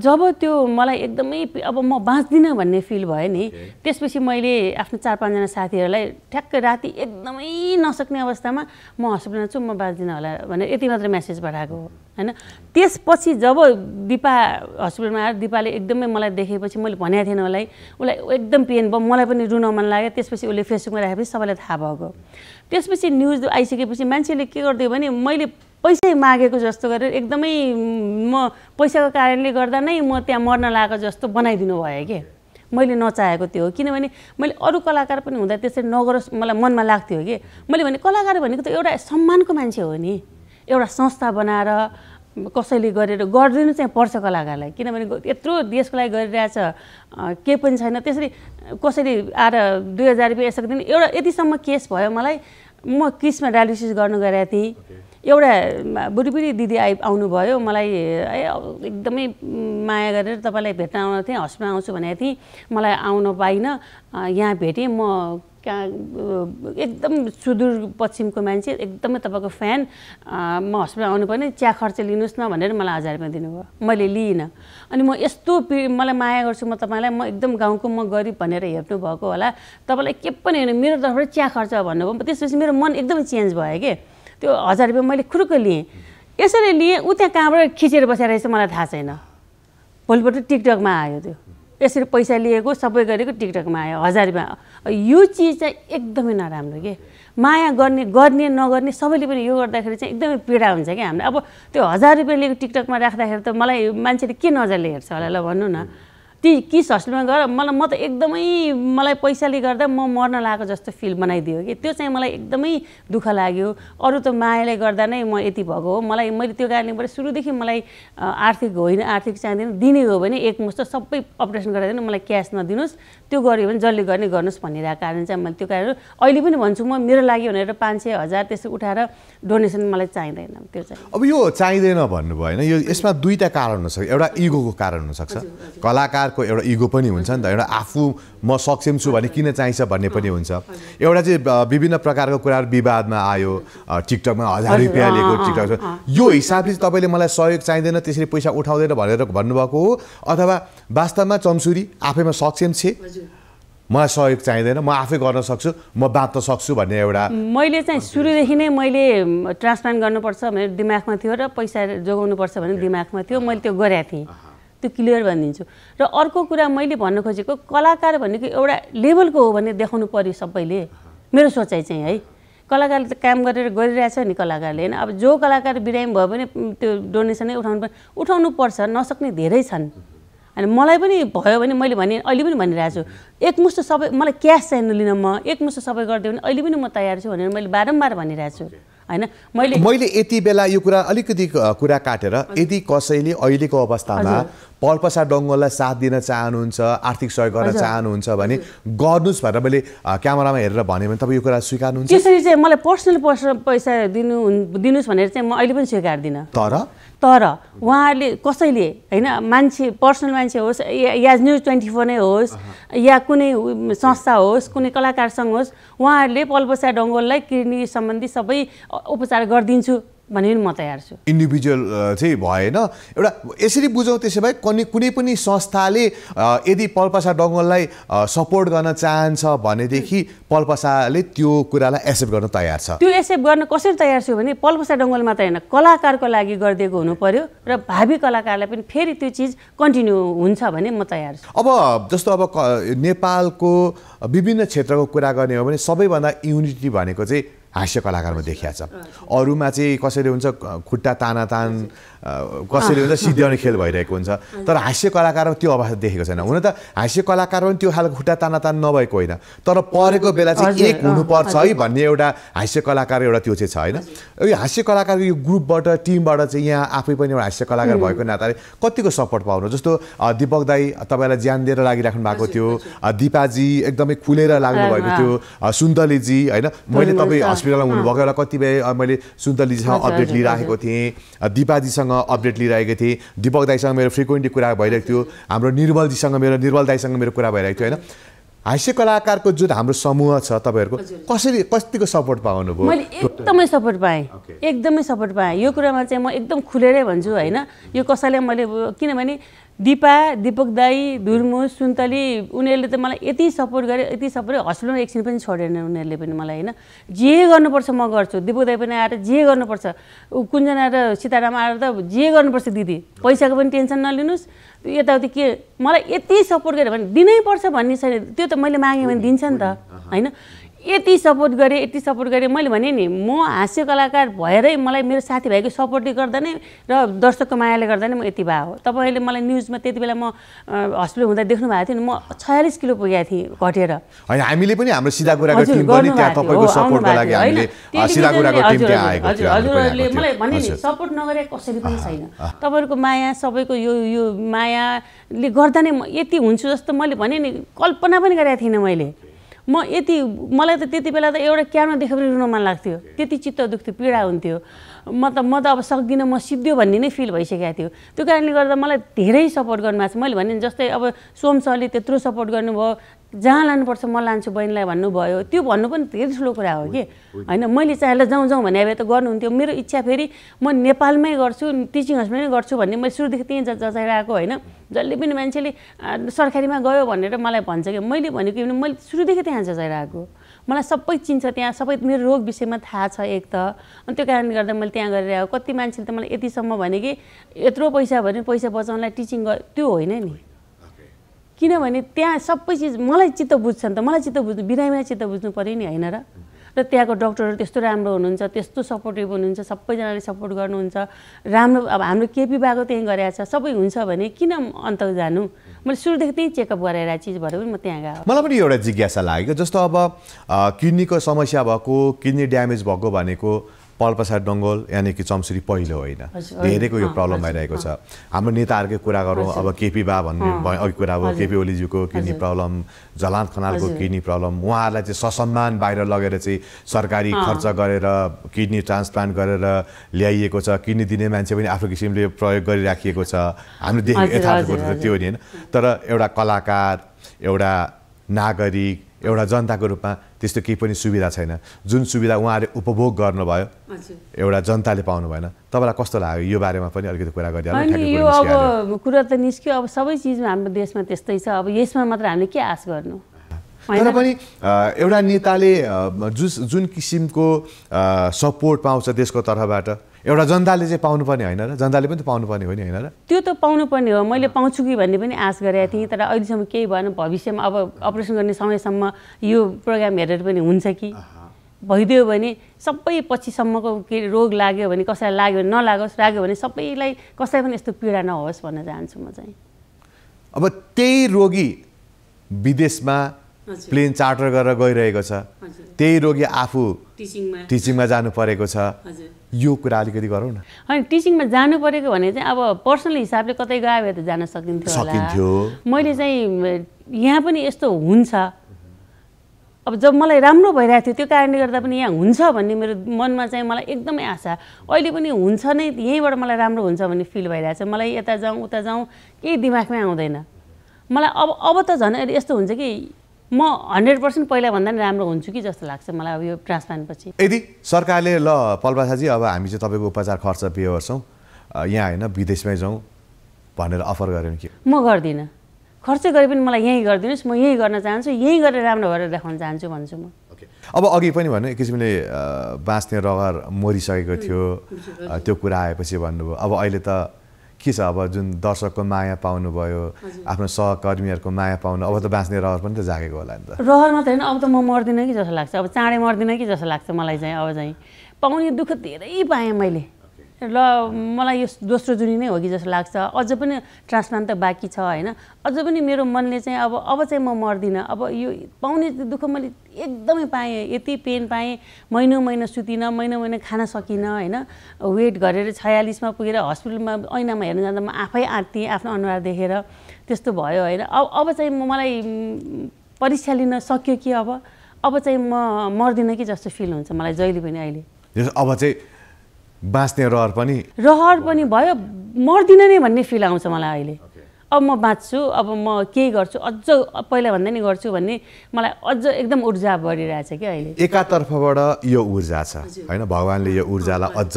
जब त्यो मलाई एकदमै अब म बाँच्दिनँ भन्ने फिल भयो नि त्यसपछि मैले आफ्नो चार पाँचजना साथीहरूलाई ठ्याक्कै राति एकदमै नसक्ने अवस्थामा म हस्पिटलमा छु म बाँच्दिनँ होला भनेर यति मात्र म्यासेज पठाएको हो होइन त्यसपछि जब दिपा हस्पिटलमा आएर दिपाले एकदमै मलाई देखेपछि मैले भनेको थिएन उसलाई उसलाई एकदम पेन भयो मलाई पनि रुन मन लाग्यो त्यसपछि उसले फेसबुकमा राखेपछि सबैलाई थाहा भएको त्यसपछि न्युज आइसकेपछि मान्छेले के गरिदियो भने मैले पैसै मागेको जस्तो गरेर एकदमै म पैसाको कारणले गर्दा नै म त्यहाँ मर्न लागेको जस्तो बनाइदिनु भयो कि मैले नचाहेको त्यो हो किनभने मैले अरू कलाकार पनि हुँदा त्यसरी नगरोस् मलाई मनमा लाग्थ्यो कि मैले भने कलाकार भनेको त एउटा सम्मानको मान्छे हो नि एउटा संस्था बनाएर कसैले गरेर गरिदिनु चाहिँ पर्छ कलाकारलाई किनभने यत्रो देशको लागि गरिरहेछ केही पनि छैन त्यसरी कसैले आएर दुई हजार रुपियाँ यसको दिनु एउटा यतिसम्म केस भयो मलाई म क्रिसमा डायलिसिस गर्नु गएको थिएँ एउटा बुढीबुढी दिदी आइ आउनुभयो मलाई है एकदमै माया गरेर तपाईँलाई भेट्न आउनु थिएँ हस्पिटल आउँछु भनेको थिएँ मलाई आउन पाइनँ यहाँ भेटेँ म एकदम सुदूर पश्चिमको मान्छे एकदमै तपाईँको फ्यान म हस्पिटल आउनुपर्ने चिया खर्च लिनुहोस् न भनेर मलाई हजार रुपियाँ दिनुभयो मैले लिइनँ अनि म यस्तो पि मलाई माया गर्छु म तपाईँलाई म एकदम गाउँको म गरिब भनेर हेप्नु भएको होला तपाईँलाई के पनि होइन मेरो तर्फबाट चिया खर्च भन्नुभयो त्यसपछि मेरो मन एकदमै चेन्ज भयो कि त्यो हजार रुपियाँ मैले खुरुक्क लिएँ यसरी लिएँ ऊ त्यहाँ कहाँबाट खिचेर बसेर रहेछ मलाई थाहा छैन भोलिपल्ट टिकटकमा आयो त्यो यसरी पैसा लिएको सबै गरेको टिकटकमा आयो हजारमा यो चिज चाहिँ एकदमै नराम्रो के माया गर्ने गर्ने नगर्ने सबैले पनि यो गर्दाखेरि चाहिँ एकदमै पीडा हुन्छ क्या हामीलाई अब त्यो हजार रुपियाँ लिएको टिकटकमा राख्दाखेरि त मलाई मान्छेले के नजरले हेर्छ होला ल भन्नु न ती किस हस्पिटलमा गएर मलाई म त एकदमै मलाई पैसाले गर्दा म मर्न लागेको जस्तो फिल बनाइदियो कि त्यो चाहिँ मलाई एकदमै दुःख लाग्यो अरू त मायाले गर्दा नै म यति भएको हो मलाई मैले त्यो कारणलेबाट सुरुदेखि मलाई आर्थिक होइन आर्थिक चाहिँदैन दिने हो भने एकमुष्ट सबै अपरेसन गराइदिनु मलाई क्यास नदिनुहोस् त्यो गऱ्यो भने जसले गर्ने गर्नुहोस् भनिरहेको कारण चाहिँ मैले त्यो कारण अहिले पनि भन्छु म मेरो लागि भनेर पाँच सय हजार त्यसो उठाएर डोनेसन मलाई चाहिँदैन त्यो चाहिँ अब यो चाहिँदैन भन्नुभयो होइन यो यसमा दुईवटा कारण हुनसक्छ एउटा इगोको कारण हुनसक्छ कलाकार प्रकारको एउटा इगो पनि हुन्छ नि त एउटा आफू म सक्षम छु भने किन चाहिन्छ भन्ने पनि हुन्छ एउटा चाहिँ विभिन्न प्रकारको कुराहरू विवादमा आयो टिकटकमा हजार रुपियाँ लिएको टिकटक यो हिसाबले चाहिँ तपाईँले मलाई सहयोग चाहिँदैन त्यसरी पैसा उठाउँदैन भनेर भन्नुभएको हो अथवा वास्तवमा चम्सुरी आफैमा सक्षम छे मलाई सहयोग चाहिँदैन म आफै गर्न सक्छु म बाँच्न सक्छु भन्ने एउटा मैले चाहिँ सुरुदेखि नै मैले ट्रान्सप्लान्ट गर्नुपर्छ भनेर दिमागमा थियो र पैसा जोगाउनुपर्छ भनेर दिमागमा थियो मैले त्यो गरेको थिएँ त्यो क्लियर भनिदिन्छु र अर्को कुरा मैले भन्न खोजेको कलाकार भनेको एउटा लेभलको हो भने देखाउनु पऱ्यो सबैले मेरो सोचाइ चाहिँ है कलाकारले त काम गरेर गरिरहेछ नि कलाकारले होइन अब जो कलाकार बिरामी भयो भने त्यो डोनेसनै उठाउनु पर्ने उठाउनु पर्छ नसक्ने धेरै छन् अनि मलाई पनि भयो भने मैले भने अहिले पनि भनिरहेको छु एकमुष्ट सबै मलाई क्यास चाहिँ लिन म एकमुष्ट सबै गरिदियो भने अहिले पनि म तयार छु भनेर मैले बारम्बार भनिरहेको छु होइन मैले मैले यति बेला यो कुरा अलिकति कुरा काटेर यदि कसैले अहिलेको अवस्थामा पल्पसा डङ्गोललाई साथ दिन चाहनुहुन्छ आर्थिक सहयोग गर्न चाहनुहुन्छ भने गर्नुहोस् भनेर मैले क्यामरामा हेरेर भन्यो भने तपाईँ यो कुरा स्वीकार्नुहुन्छ त्यसरी चाहिँ मलाई पर्सनल पर्सनल पैसा दिनु दिनुहोस् भनेर चाहिँ म अहिले पनि स्वीकार्दिनँ तर तर उहाँहरूले कसैले होइन मान्छे पर्सनल मान्छे होस् या न्युज ट्वेन्टी फोर नै होस् या कुनै संस्था होस् कुनै कलाकारसँग होस् उहाँहरूले पल्पसा डङ्गोललाई किडनी सम्बन्धी सबै उपचार गरिदिन्छु भने पनि म तयार छु इन्डिभिजुअल चाहिँ भएन एउटा यसरी बुझौँ त्यसो भए कुनै कुनै पनि संस्थाले यदि पल्पसा डङ्गललाई सपोर्ट गर्न चाहन्छ भनेदेखि पल्पसाले त्यो कुरालाई एक्सेप्ट गर्न तयार छ त्यो एक्सेप्ट गर्न कसरी तयार छु भने पल्पसा डङ्गल मात्रै होइन कलाकारको लागि गरिदिएको हुनु पर्यो र भावी कलाकारलाई पनि फेरि त्यो चिज कन्टिन्यू हुन्छ भने म तयार छु अब जस्तो अब नेपालको विभिन्न क्षेत्रको कुरा गर्ने हो भने सबैभन्दा युनिटी भनेको चाहिँ हास्य कलाकारमा देखिया छ अरूमा चाहिँ कसरी हुन्छ खुट्टा तानातान कसैले हुन्छ सिद्ध्याउने खेल भइरहेको हुन्छ तर हास्य कलाकारमा त्यो अवस्था देखेको छैन हुन त हास्य कलाकारमा पनि त्यो खालको खुट्टा ताना तान नभएको होइन तर परेको बेला चाहिँ एक हुनुपर्छ है भन्ने एउटा हास्य कलाकार एउटा त्यो चाहिँ छ होइन यो हास्य कलाकार यो ग्रुपबाट टिमबाट चाहिँ यहाँ आफै पनि एउटा हास्य कलाकार भएको नाताले कतिको सपोर्ट पाउनु जस्तो दिपक दाई तपाईँलाई ज्यान दिएर लागिराख्नु भएको थियो दिपाजी एकदमै खुलेर लाग्नुभएको थियो सुन्तलीजी होइन मैले तपाईँ हस्पिटलमा हुनुभएको बेला कतिपय मैले सुन्तलीजीसँग अपडेट लिइराखेको थिएँ दिपाजीसँग अपडेट लिइरहेको थिएँ दिपक दाईसँग मेरो फ्रिक्वेन्टली कुरा भइरहेको थियो हाम्रो निर्मलजीसँग मेरो निर्मल दाईसँग मेरो कुरा भइरहेको थियो होइन हास्य कलाकारको जुन हाम्रो समूह छ तपाईँहरूको कसरी कतिको सपोर्ट पाउनु भयो मैले एकदमै सपोर्ट पाएँ एकदमै सपोर्ट पाएँ यो कुरामा चाहिँ म एकदम खुलेरै भन्छु होइन यो कसैलाई मैले किनभने दिपा दिपक दाई धुर्मु सुन्तली उनीहरूले त मलाई यति सपोर्ट गरे यति सपोर्ट हस्पिटलमा एकछिन पनि छोडेन उनीहरूले पनि मलाई होइन जे गर्नुपर्छ म गर्छु दिपक दाई पनि आएर जे गर्नुपर्छ कुञ्जना आएर सीताराम आएर त जे गर्नुपर्छ दिदी पैसाको पनि टेन्सन नलिनुहोस् यताउति के मलाई यति सपोर्ट गऱ्यो भने दिनैपर्छ भन्ने छैन त्यो त मैले मागेँ भने दिन्छ नि त होइन यति सपोर्ट गरेँ यति सपोर्ट गरेँ मैले भने नि म हाँस्य कलाकार भएरै मलाई मेरो साथीभाइको सपोर्टले गर्दा नै र दर्शकको मायाले गर्दा नै म यति भए हो तपाईँले मलाई न्युजमा त्यति बेला म हस्पिटल हुँदा देख्नु भएको थियो नि म छयालिस किलो पुगेको थिएँ घटेर होइन हामीले पनि हाम्रो सिधा कुराको हजुरहरूले मलाई भने नि सपोर्ट नगरे कसैले पनि छैन तपाईँहरूको माया सबैको यो यो मायाले गर्दा नै म यति हुन्छु जस्तो मैले भने नि कल्पना पनि गरेको थिइनँ मैले म यति मलाई त त्यति बेला त एउटा क्यानो देखेर रुन मन लाग्थ्यो त्यति चित्त दुख्थ्यो पीडा हुन्थ्यो म त म त अब सक्दिनँ म सिद्धियो भन्ने नै फिल भइसकेको थियो त्यो कारणले गर्दा मलाई धेरै सपोर्ट गर्नुभएको छ मैले भने जस्तै अब सोम सरले त्यत्रो सपोर्ट गर्नुभयो जहाँ लानुपर्छ म लान्छु बहिनीलाई भन्नुभयो त्यो भन्नु पनि धेरै ठुलो कुरा हो कि होइन मैले चाहेर जाउँ जाउँ भने अब त गर्नुहुन्थ्यो मेरो इच्छा फेरि म नेपालमै गर्छु टिचिङ हस्पिटलमै गर्छु भन्ने मैले सुरुदेखि त्यहीँ जचाइरहेको होइन जसले पनि मान्छेले सरकारीमा गयो भनेर मलाई भन्छ कि मैले भनेको भने मैले सुरुदेखि त्यहाँ जचाइरहेको मलाई सबै चिन्छ त्यहाँ सबै मेरो रोग विषयमा थाहा छ एक त अनि त्यो कारणले गर्दा मैले त्यहाँ गरेर आएको कति मान्छेले त मलाई यतिसम्म भने कि यत्रो पैसा भने पैसा बचाउनलाई टिचिङ त्यो होइन नि किनभने त्यहाँ सबै चिज मलाई चित्त बुझ्छ नि त मलाई चित्त बुझ्नु बिरामीलाई चित्त बुझ्नु पऱ्यो नि होइन र र त्यहाँको डक्टरहरू त्यस्तो राम्रो हुनुहुन्छ त्यस्तो सपोर्टिभ हुनुहुन्छ सबैजनाले सपोर्ट गर्नुहुन्छ राम्रो अब हाम्रो केपी बाको त्यहीँ गरेर छ सबै हुन्छ भने किन अन्त जानु मैले सुरुदेखि त्यहीँ चेकअप गरेर चिज भएर पनि म त्यहाँ गएको मलाई पनि एउटा जिज्ञासा लाग्यो जस्तो अब किडनीको समस्या भएको किडनी ड्यामेज भएको भनेको पालप्रसाद डङ्गोल यानि कि चम्सुरी पहिलो होइन धेरैको यो प्रब्लम भइरहेको छ हाम्रो नेताहरूकै कुरा गरौँ अब केपी बा भन्ने भयो अघि कुरा अब केपी ओलीज्यूको किडनी प्रब्लम जलान्त खनालको किडनी प्रब्लम उहाँहरूलाई चाहिँ ससम्मान बाहिर लगेर चाहिँ सरकारी खर्च गरेर किडनी ट्रान्सप्लान्ट गरेर ल्याइएको छ किडनी दिने मान्छे पनि आफ्नो किसिमले प्रयोग गरिराखिएको छ हामीले देखेको यथार्थ कुरो त त्यो नि होइन तर एउटा कलाकार एउटा नागरिक एउटा जनताको रूपमा त्यस्तो केही पनि सुविधा छैन जुन सुविधा उहाँले उपभोग गर्नुभयो एउटा जनताले पाउनु भएन तपाईँलाई कस्तो लाग्यो यो बारेमा पनि अलिकति कुरा गरिदिनु यो अब कुरा त निस्क्यो अब सबै चिजमा हाम्रो देशमा त्यस्तै छ अब यसमा मात्र हामीले के आश गर्नु तर पनि एउटा नेताले जुन किसिमको सपोर्ट पाउँछ देशको तर्फबाट एउटा जनताले चाहिँ पाउनुपर्ने होइन र जनताले पनि त पाउनुपर्ने हो नि होइन र त्यो त पाउनुपर्ने हो मैले पाउँछु कि भन्ने पनि आश गरेका थिएँ तर अहिलेसम्म केही भएन भविष्यमा अब अपरेसन गर्ने समयसम्म यो प्रोग्राम हेरेर पनि हुन्छ कि भइदियो भने सबै पछिसम्मको के रोग लाग्यो भने कसैलाई लाग्यो भने नलागोस् लाग्यो भने सबैलाई कसै पनि यस्तो पीडा नहोस् भन्न चाहन्छु म चाहिँ अब त्यही रोगी विदेशमा प्लेन चार्टर गरेर गइरहेको छ त्यही रोगी आफू टिचिङमा जानु परेको छ यो कुरा अलिकति गरौँ न होइन टिचिङमा जानु परेको भने चाहिँ अब पर्सनल हिसाबले कतै गयो भने त जान सकिन्थ्यो सकिन्थ्यो मैले चाहिँ यहाँ पनि यस्तो हुन्छ अब जब मलाई राम्रो भइरहेको थियो त्यो कारणले गर्दा पनि यहाँ हुन्छ भन्ने मेरो मनमा चाहिँ मलाई एकदमै आशा अहिले पनि हुन्छ नै यहीँबाट मलाई राम्रो हुन्छ भन्ने फिल भइरहेको छ मलाई यता जाउँ उता जाउँ केही दिमागमै आउँदैन मलाई अब अब त झन् यस्तो हुन्छ कि म हन्ड्रेड पर्सेन्ट पहिलाभन्दा पनि राम्रो हुन्छु कि जस्तो लाग्छ मलाई अब यो ट्रान्सप्लान्टपछि यदि सरकारले ल पल्बासाजी अब हामी चाहिँ तपाईँको उपचार खर्च पे गर्छौँ यहाँ होइन विदेशमै जाउँ भनेर अफर गऱ्यो भने के म गर्दिनँ खर्च गरे पनि मलाई यहीँ गरिदिनुहोस् म यहीँ गर्न चाहन्छु यहीँ गरेर राम्रो भएर देखाउन चाहन्छु भन्छु म अब अघि पनि भन्नु एक किसिमले बाँच्ने रगर मरिसकेको थियो त्यो कुरा आएपछि भन्नुभयो अब अहिले त के छ अब जुन दर्शकको माया पाउनुभयो आफ्नो सहकर्मीहरूको माया पाउनु अब त बाँच्ने रहर पनि त जागेको होला नि त रहर मात्र होइन अब त म मर्दिनँ कि जस्तो लाग्छ अब चाँडै मर्दिनँ कि जस्तो लाग्छ मलाई चाहिँ अब चाहिँ पाउने दुःख धेरै पाएँ मैले र मलाई यो दोस्रो जुनी नै हो कि जस्तो लाग्छ अझ पनि ट्रान्सप्लान्ट त बाँकी छ होइन अझ पनि मेरो मनले चाहिँ अब अब चाहिँ म मर्दिनँ अब यो पाउने दुःख मैले एकदमै पाएँ यति पेन पाएँ महिना महिना सुतिनँ महिना महिना खान सकिनँ होइन वेट गरेर छयालिसमा पुगेर हस्पिटलमा ऐनामा हेर्न जाँदा म आफै आँटेँ आफ्नो अनुहार देखेर त्यस्तो भयो होइन अब अब चाहिँ म मलाई परीक्षा लिन सक्यो कि अब अब चाहिँ म मर्दिनँ कि जस्तो फिल हुन्छ मलाई जहिले पनि अहिले अब चाहिँ बाँच्ने रहर पनि रहर पनि भयो मर्दिन नै भन्ने फिल आउँछ मलाई अहिले अब म बाँच्छु अब म केही गर्छु अझ पहिला भन्दा नि गर्छु भन्ने मलाई अझ एकदम ऊर्जा बढिरहेछ क्या अहिले एकातर्फबाट यो ऊर्जा छ होइन भगवान्ले यो ऊर्जालाई अझ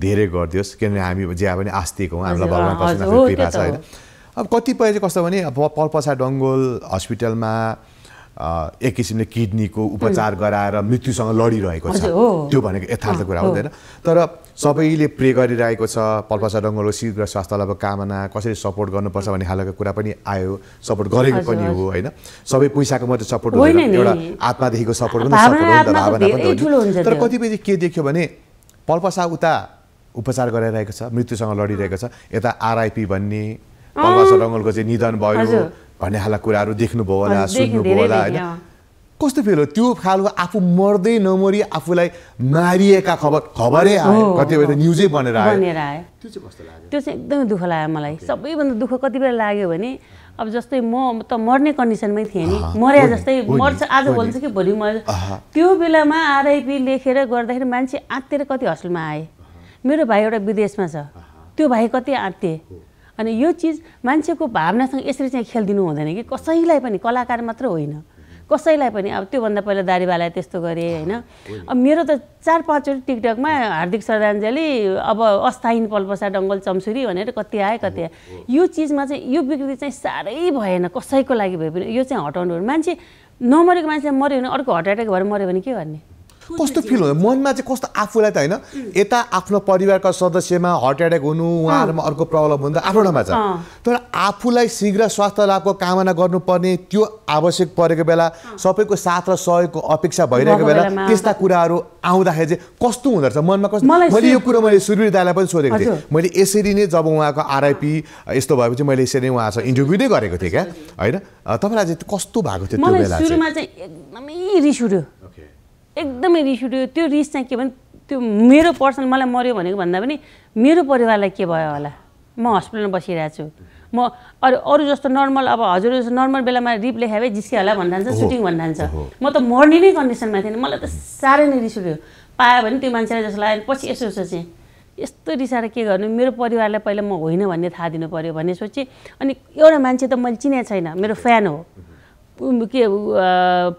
धेरै गरिदियोस् किनभने हामी ज्या पनि आस्तिक हौँ हामीलाई भगवान् छ होइन अब कतिपय चाहिँ कस्तो भने अब पल्पसा डङ्गोल हस्पिटलमा एक किसिमले किडनीको उपचार गराएर मृत्युसँग लडिरहेको छ त्यो भनेको यथार्थ कुरा हुँदैन तर सबैले प्रे गरिरहेको छ पल्पसा डङ्गोलो शीघ्र स्वास्थ्य लाभ कामना कसरी सपोर्ट गर्नुपर्छ भन्ने खालको कुरा पनि आयो सपोर्ट गरेको पनि हो होइन सबै पैसाको मात्रै सपोर्ट होइन एउटा आत्मादेखिको सपोर्ट पनि भावना पनि तर कतिपय के देख्यो भने पल्पसा उता उपचार गराइरहेको छ मृत्युसँग लडिरहेको छ यता आरआइपी भन्ने पल्पसा डङ्गलको चाहिँ निधन भयो भन्ने खालका कुराहरू देख्नुभयो होला सुन्नुभयो होला होइन कस्तो फिल हो त्यो खालको आफू मर्दै नमरी आफूलाई मारिएका खबर खबरै आयो कतिपय त न्युजै बनेर आयो त्यो चाहिँ कस्तो लाग्यो त्यो चाहिँ एकदमै दुःख लाग्यो मलाई सबैभन्दा दुःख कति बेला लाग्यो भने अब जस्तै म त मर्ने कन्डिसनमै थिएँ नि मर्या जस्तै मर्छ आज भन्छ कि भोलि मर त्यो बेलामा आरआइपी लेखेर गर्दाखेरि मान्छे आँतेर कति हस्पिटलमा आए मेरो भाइ एउटा विदेशमा छ त्यो भाइ कति आँते अनि यो चिज मान्छेको भावनासँग यसरी चाहिँ खेलिदिनु हुँदैन कि कसैलाई पनि कलाकार मात्र होइन कसैलाई पनि अब त्योभन्दा पहिला दारीवालालाई त्यस्तो गरेँ होइन अब मेरो त चार पाँचवटा टिकटकमा हार्दिक श्रद्धाञ्जली अब अस्थायीन पल्पसा डङ्गल चम्सुरी भनेर कति आयो कति आयो यो चिजमा चाहिँ यो विकृति चाहिँ साह्रै भएन कसैको लागि भए पनि यो चाहिँ हटाउनु मान्छे नमरेको मान्छे मऱ्यो भने अर्को एट्याक भएर मऱ्यो भने के गर्ने कस्तो फिल हुन्छ मनमा चाहिँ कस्तो आफूलाई त होइन यता आफ्नो परिवारका सदस्यमा हार्ट एट्याक हुनु उहाँहरूमा अर्को प्रब्लम हुँदा ठाउँमा छ तर आफूलाई शीघ्र स्वास्थ्य लाभको कामना गर्नुपर्ने त्यो आवश्यक परेको बेला सबैको साथ र सहयोगको अपेक्षा भइरहेको बेला त्यस्ता कुराहरू आउँदाखेरि चाहिँ कस्तो हुँदो रहेछ मनमा कस्तो मैले यो कुरो मैले सुरवीर दाईलाई पनि सोधेको थिएँ मैले यसरी नै जब उहाँको आरआइपी यस्तो भएपछि मैले यसरी नै उहाँसँग इन्टरभ्यू नै गरेको थिएँ क्या होइन तपाईँलाई चाहिँ कस्तो भएको थियो त्यो बेला सुरुमा चाहिँ एकदमै रिस उठ्यो एकदमै रिस उठ्यो त्यो रिस चाहिँ के भने त्यो मेरो पर्सनल मलाई मऱ्यो भनेको भन्दा पनि मेरो परिवारलाई के भयो होला म हस्पिटलमा बसिरहेको छु म अरू अरू जस्तो नर्मल अब हजुर जस्तो नर्मल बेलामा रिप लेखाए जिस्के होला भन्दान्छ सुटिङ भन्दान्छ म त मर्ने नै कन्डिसनमा थिएन मलाई त साह्रै नै रिस उठ्यो पायो भने त्यो मान्छेलाई जस्तो लाग्यो पछि यसो सोचेँ यस्तो रिसाएर के गर्नु मेरो परिवारलाई पहिला म होइन भन्ने थाहा दिनु पऱ्यो भन्ने सोचेँ अनि एउटा मान्छे त मैले चिनेको छैन मेरो फ्यान हो के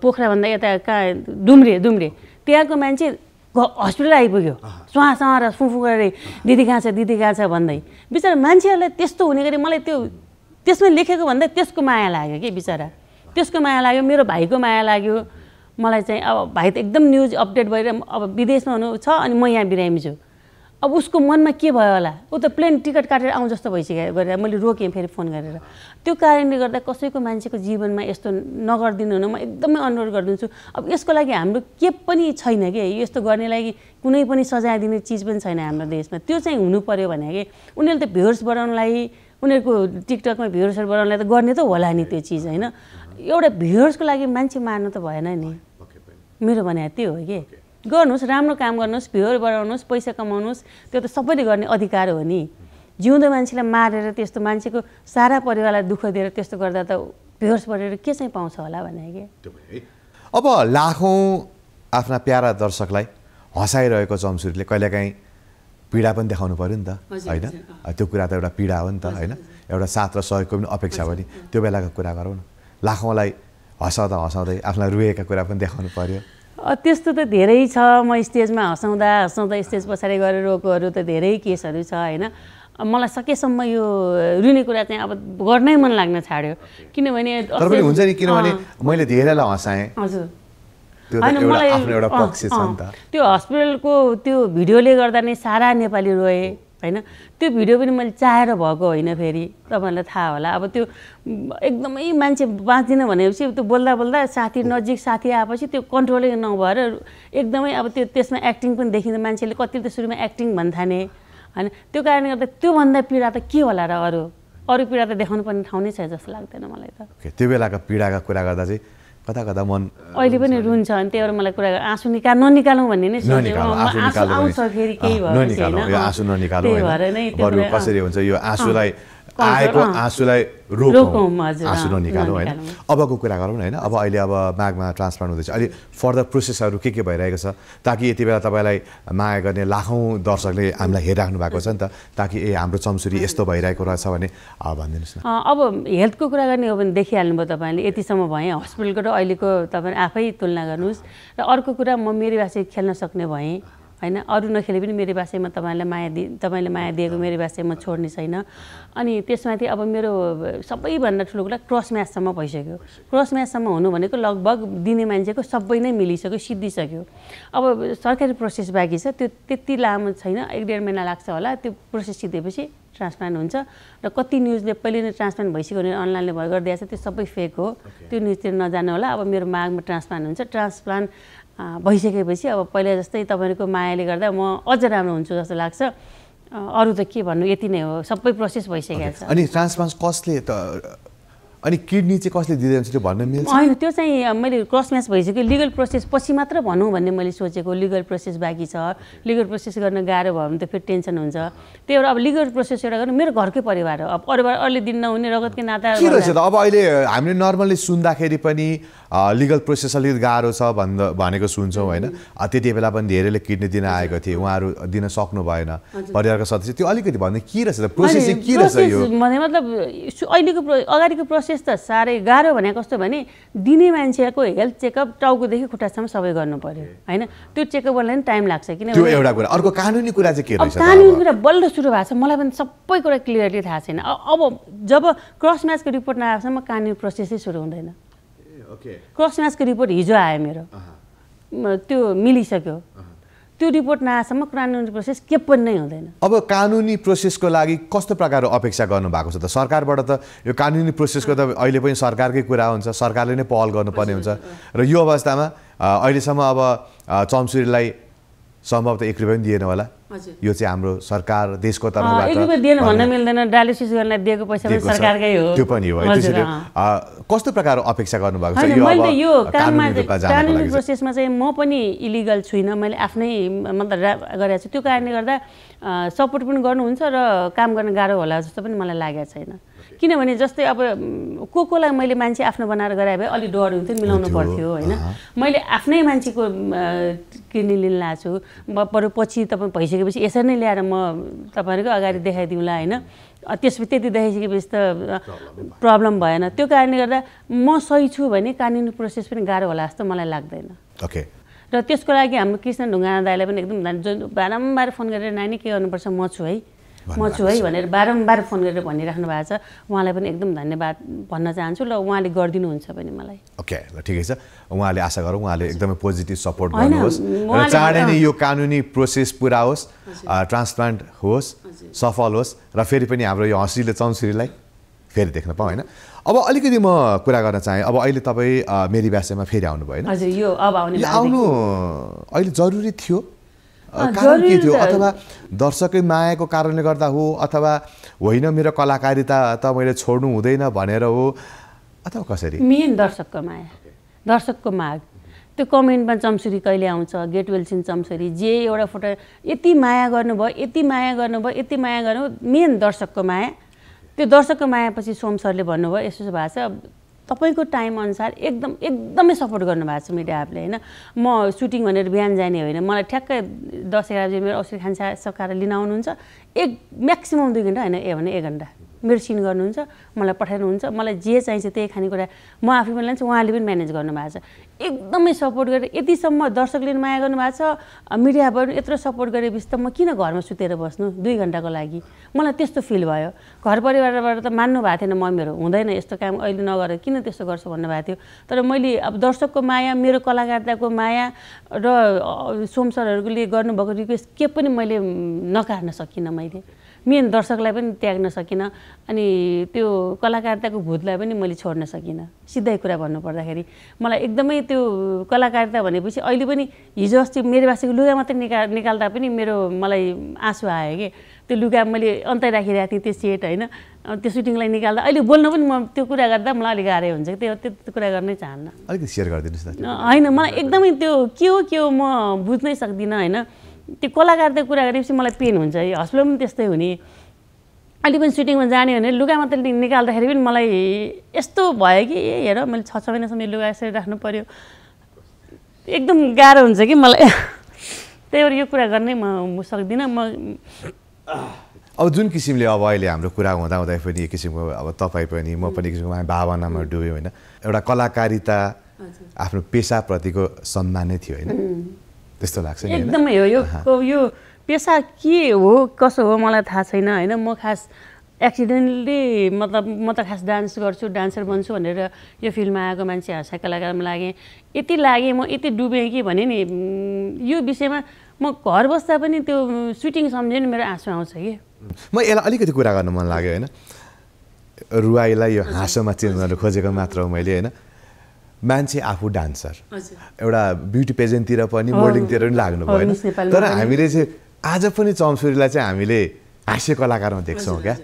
पोखराभन्दा यता कहाँ डुम्रे डुम्रे त्यहाँको मान्छे घ हस्पिटल आइपुग्यो सुहाँ सुहाँ र फुफु गरेर दिदी कहाँ छ दिदी कहाँ छ भन्दै बिचरा मान्छेहरूलाई त्यस्तो हुने गरी मलाई त्यो त्यसमा लेखेको भन्दा त्यसको माया लाग्यो कि बिचरा त्यसको माया लाग्यो मेरो भाइको माया लाग्यो मलाई चाहिँ अब भाइ त एकदम न्युज अपडेट भएर अब विदेशमा हुनु छ अनि म यहाँ बिरामी छु अब उसको मनमा के भयो होला ऊ त प्लेन टिकट काटेर आउँ जस्तो भइसक्यो गरेर मैले रोकेँ फेरि फोन गरेर त्यो कारणले गर्दा कसैको मान्छेको जीवनमा यस्तो नगरिदिनु हुन म एकदमै अनुरोध गरिदिन्छु अब यसको लागि हाम्रो के पनि छैन कि यस्तो गर्ने लागि कुनै पनि सजाय दिने चिज पनि छैन हाम्रो देशमा त्यो चाहिँ हुनु पऱ्यो भने कि उनीहरूले त भ्युर्स बढाउनलाई उनीहरूको टिकटकमा भ्युर्सहरू बढाउनलाई त गर्ने त होला नि त्यो चिज होइन एउटा भ्युर्सको लागि मान्छे मार्नु त भएन नि मेरो भने त्यो हो कि गर्नुहोस् राम्रो काम गर्नुहोस् भ्युर बढाउनुहोस् पैसा कमाउनुहोस् त्यो त सबैले गर्ने अधिकार हो नि जिउँदो मान्छेलाई मारेर त्यस्तो मान्छेको सारा परिवारलाई दुःख दिएर त्यस्तो गर्दा त बेहोस परेर के चाहिँ पाउँछ होला भने कि अब लाखौँ आफ्ना प्यारा दर्शकलाई हँसाइरहेको चम्सुरीले कहिलेकाहीँ पीडा पनि देखाउनु पऱ्यो नि त होइन त्यो कुरा त एउटा पीडा हो नि त होइन एउटा साथ र सहयोगको पनि अपेक्षा पनि त्यो बेलाको कुरा गरौँ न लाखौँलाई हँसाउँदा हँसाउँदै आफूलाई रुएका कुरा पनि देखाउनु पऱ्यो त्यस्तो त धेरै छ म स्टेजमा हँसाउँदा हँसाउँदा स्टेज पछाडि गरेर रोएकोहरू त धेरै केसहरू छ होइन मलाई सकेसम्म यो रुने कुरा चाहिँ अब गर्नै मन लाग्न छाड्यो किनभने हुन्छ नि किनभने मैले धेरैलाई हँसाएँ हजुर होइन मलाई त्यो हस्पिटलको त्यो भिडियोले गर्दा नै सारा नेपाली रोए होइन त्यो भिडियो पनि मैले चाहेर भएको होइन फेरि तपाईँहरूलाई थाहा होला अब त्यो एकदमै मान्छे बाँच्दिनँ भनेपछि त्यो बोल्दा बोल्दा साथी नजिक साथी आएपछि त्यो कन्ट्रोलै नभएर एकदमै अब त्यो त्यसमा एक्टिङ पनि देखिँदैन मान्छेले कति त सुरुमा एक्टिङ भन्थाने होइन त्यो कारणले गर्दा त्योभन्दा पीडा त के होला र अरू अरू पीडा त देखाउनु पर्ने ठाउँ नै छ जस्तो लाग्दैन मलाई त त्यो बेलाको पीडाको कुरा गर्दा चाहिँ कता कता मन अहिले पनि रुन्छ अनि त्यही भएर मलाई कुरा आँसु निकाल ननिकालौँ भन्ने नै आउँछ फेरि केही भएर कसरी हुन्छ यो आँसुलाई आएको आँसुलाई रोकौँ आँसु होइन अबको कुरा गरौँ न होइन अब अहिले अब माघमा ट्रान्सप्लान्ट हुँदैछ अहिले फर्दर प्रोसेसहरू के के भइरहेको छ ताकि यति बेला तपाईँलाई माया गर्ने लाखौँ दर्शकले हामीलाई हेरिराख्नु भएको छ नि त ताकि ए हाम्रो चम्सुरी यस्तो भइरहेको रहेछ भने भनिदिनुहोस् न अब हेल्थको कुरा गर्ने हो भने देखिहाल्नुभयो तपाईँले यतिसम्म भएँ हस्पिटलको र अहिलेको तपाईँ आफै तुलना गर्नुहोस् र अर्को कुरा म मेरो भाषा खेल्न सक्ने भएँ होइन अरू नखेले पनि मेरो भाषामा तपाईँलाई माया दि तपाईँले माया दिएको मेरो भाषामा छोड्ने छैन अनि त्यसमाथि अब मेरो सबैभन्दा ठुलो कुरा क्रस म्याचसम्म भइसक्यो क्रस म्याचसम्म हुनु भनेको लगभग दिने मान्छेको सबै नै मिलिसक्यो सिद्धिसक्यो अब सरकारी प्रोसेस बाँकी छ त्यो त्यति लामो छैन एक डेढ महिना लाग्छ होला त्यो प्रोसेस सिद्धिएपछि ट्रान्सप्लान्ट हुन्छ र कति न्युजले पहिले नै ट्रान्सप्लान्ट भइसक्यो भने अनलाइनले भयो गरिदिएको छ त्यो सबै फेक हो त्यो न्युजतिर नजानु होला अब मेरो मागमा ट्रान्सप्लान्ट हुन्छ ट्रान्सप्लान्ट भइसकेपछि अब पहिला जस्तै तपाईँको मायाले गर्दा म अझ राम्रो हुन्छु जस्तो लाग्छ अरू त के भन्नु यति नै हो सबै प्रोसेस भइसकेको छ अनि ट्रान्सप्लान्ट कसले त अनि किडनी चाहिँ कसले दिँदैन त्यो भन्न मिल्छ होइन त्यो चाहिँ मैले क्रस म्याच भइसक्यो लिगल प्रोसेस पछि मात्र भनौँ भन्ने मैले सोचेको लिगल प्रोसेस बाँकी छ लिगल प्रोसेस गर्न गाह्रो भयो भने त फेरि टेन्सन हुन्छ त्यही भएर अब लिगल प्रोसेस एउटा गर्नु मेरो घरकै परिवार हो अब परिवार अहिले दिन नहुने रगतकै नाता के रहेछ त अब अहिले हामीले नर्मल्ली सुन्दाखेरि पनि लिगल प्रोसेस अलिक गाह्रो छ भन्दा भनेको सुन्छौँ होइन त्यति बेला पनि धेरैले किडनी दिन आएको थिए उहाँहरू दिन सक्नु भएन परिवारको सदस्य त्यो अलिकति भन्दा के रहेछ प्रोसेस के रहेछ यो मतलब अहिलेको अगाडिको प्रोसेस विशेष त साह्रै गाह्रो भने कस्तो भने दिने मान्छेको हेल्थ चेकअप टाउकोदेखि खुट्टासम्म सबै गर्नु पऱ्यो होइन त्यो चेकअप गर्नलाई पनि टाइम लाग्छ किनभने एउटा कुरा अर्को कानुनी कुरा चाहिँ के कानुनी कुरा बल्ल सुरु भएको छ मलाई पनि सबै कुरा क्लियरली थाहा छैन अब जब क्रस म्याचको रिपोर्ट नआएसम्म कानुनी प्रोसेसै सुरु हुँदैन क्रस म्याचको रिपोर्ट हिजो आयो मेरो त्यो मिलिसक्यो त्यो रिपोर्ट नआएसम्म कानुनी प्रोसेस के पनि नै हुँदैन अब कानुनी प्रोसेसको लागि कस्तो प्रकारको अपेक्षा गर्नुभएको छ त सरकारबाट त यो कानुनी प्रोसेसको त अहिले पनि सरकारकै कुरा हुन्छ सरकारले नै पहल गर्नुपर्ने हुन्छ र यो अवस्थामा अहिलेसम्म अब चम्सुरीलाई सम्भवतः एक रुपियाँ पनि दिएन होला यो चाहिँ हाम्रो सरकार देशको तर्फबाट भन्न मिल्दैन डायलिसिस गर्न दिएको पैसा पनि सरकारकै हो त्यो पनि हो त्यसरी कस्तो प्रकारको अपेक्षा गर्नुभएको छ मैले यो काममा कानुनी प्रोसेसमा चाहिँ म पनि इलिगल छुइनँ मैले आफ्नै मतलब गरेको छु त्यो कारणले गर्दा सपोर्ट पनि गर्नुहुन्छ र काम गर्न गाह्रो होला जस्तो पनि मलाई लागेको छैन किनभने जस्तै अब को कोलाई मैले मान्छे आफ्नो बनाएर गराए भए अलिक डर हुन्थ्यो मिलाउनु पर्थ्यो होइन मैले आफ्नै मान्छेको किन्ने लिन लाएको छु पर पछि तपाईँ भइसकेपछि यसरी नै ल्याएर म तपाईँहरूको अगाडि देखाइदिउँला होइन त्यसपछि त्यति देखाइसकेपछि त प्रब्लम भएन त्यो कारणले गर्दा म सही छु भने कानुनी प्रोसेस पनि गाह्रो होला जस्तो मलाई लाग्दैन ओके र त्यसको लागि हाम्रो कृष्ण ढुङ्गाना दाईलाई पनि एकदम बारम्बार फोन गरेर नानी के गर्नुपर्छ म छु है म छु है भनेर बारम्बार फोन गरेर भनिराख्नु भएको छ उहाँलाई पनि एकदम धन्यवाद भन्न चाहन्छु ल उहाँले गरिदिनुहुन्छ भने मलाई ओके ल ठिकै छ उहाँले आशा गरौँ उहाँले एकदमै पोजिटिभ सपोर्ट गर्नुहोस् चाँडै नै यो कानुनी प्रोसेस पुरा होस् ट्रान्सप्लान्ट होस् सफल होस् र फेरि पनि हाम्रो यो हँसिलो चौसुरीलाई फेरि देख्न पाऊँ होइन अब अलिकति म कुरा गर्न चाहेँ अब अहिले तपाईँ मेरी ब्यासेमा फेरि आउनुभयो होइन आउनु अहिले जरुरी थियो कारण के थियो अथवा दर्शकै मायाको कारणले गर्दा हो अथवा होइन मेरो कलाकारिता त मैले छोड्नु हुँदैन भनेर हो अथवा कसरी मेन दर्शकको माया दर्शकको माग त्यो कमेन्टमा चम्सुरी कहिले आउँछ गेट वेल्सिन चम्सुरी जे एउटा फोटो यति माया गर्नुभयो यति माया गर्नुभयो यति माया गर्नु मेन दर्शकको माया त्यो दर्शकको मायापछि सोम सरले भन्नुभयो यसो भएको छ तपाईँको अनुसार एकदम एकदमै सपोर्ट गर्नुभएको छ मिडिया एपले होइन म सुटिङ भनेर बिहान जाने होइन मलाई ठ्याक्कै दस एघार बजी मेरो औषधी खान्छ सकाएर लिन आउनुहुन्छ एक म्याक्सिमम् दुई घन्टा होइन ए भने एक घन्टा मेरो सिन गर्नुहुन्छ मलाई पठाउनुहुन्छ मलाई जे चाहिन्छ त्यही खानेकुरा म आफै पनि लान्छु उहाँले पनि म्यानेज गर्नुभएको छ एकदमै सपोर्ट गरेर यतिसम्म दर्शकले पनि माया गर्नुभएको छ मिडियाबाट यत्रो सपोर्ट गरेपछि त म किन घरमा सुतेर बस्नु दुई घन्टाको लागि मलाई त्यस्तो फिल भयो घर परिवारबाट त मान्नु भएको थिएन मम्मीहरू हुँदैन यस्तो काम अहिले नगरेर किन त्यस्तो गर्छु भन्नुभएको थियो तर मैले अब दर्शकको माया मेरो कलाकारिताको माया र सोम सरहरूले गर्नुभएको रिक्वेस्ट के पनि मैले नकार्न सकिनँ मैले मेन दर्शकलाई पनि त्याग्न सकिनँ अनि त्यो कलाकारिताको भूतलाई पनि मैले छोड्न सकिनँ सिधै कुरा भन्नुपर्दाखेरि मलाई एकदमै त्यो कलाकारिता भनेपछि अहिले पनि हिजो अस्ति मेरो बासीको लुगा मात्रै निका निकाल्दा पनि मेरो मलाई आँसु आयो कि त्यो लुगा मैले अन्तै राखिरहेको थिएँ त्यो सेट होइन त्यो सुटिङलाई निकाल्दा अहिले बोल्न पनि म त्यो कुरा गर्दा मलाई अलिक गाह्रै हुन्छ त्यो त्यो कुरा गर्नै चाहन्न अलिकति सेयर गरिदिनुहोस् न होइन मलाई एकदमै त्यो के हो के हो म बुझ्नै सक्दिनँ होइन त्यो कलाकारले कुरा गरेपछि मलाई पेन हुन्छ है हस्पिटल पनि त्यस्तै हुने अहिले पनि सुटिङमा जाने भने लुगा मात्रै निकाल्दाखेरि पनि मलाई यस्तो भयो कि ए हेर मैले छ छ महिनासम्म लुगा यसरी राख्नु पऱ्यो एकदम गाह्रो हुन्छ कि मलाई त्यही भएर यो कुरा गर्नै म सक्दिनँ म अब जुन किसिमले अब अहिले हाम्रो कुरा हुँदा हुँदै पनि एक किसिमको अब तपाईँ पनि म पनि एक किसिमको भावनामा डुब्यो होइन एउटा कलाकारिता आफ्नो पेसाप्रतिको सम्मान नै थियो होइन त्यस्तो लाग्छ एकदमै हो यो यो पेसा के हो कसो हो मलाई थाहा छैन होइन म खास एक्सिडेन्टली मतलब म त खास डान्स गर्छु डान्सर बन्छु भनेर यो फिल्डमा आएको मान्छे हर्षा कलाकारमा लागेँ यति लागेँ म यति डुबेँ कि भने नि यो विषयमा म घर बस्दा पनि त्यो सुटिङ सम्झेँ नि मेरो आँसु आउँछ कि म यसलाई अलिकति कुरा गर्नु मन लाग्यो होइन रुवाईलाई यो हाँसोमा गर्न खोजेको मात्र हो मैले होइन मान्छे आफू डान्सर एउटा ब्युटी पेजेन्टतिर पनि मोडलिङतिर पनि लाग्नु भएन तर हामीले चाहिँ आज पनि चम्सुरीलाई चाहिँ हामीले हाँस्य कलाकारमा देख्छौँ क्या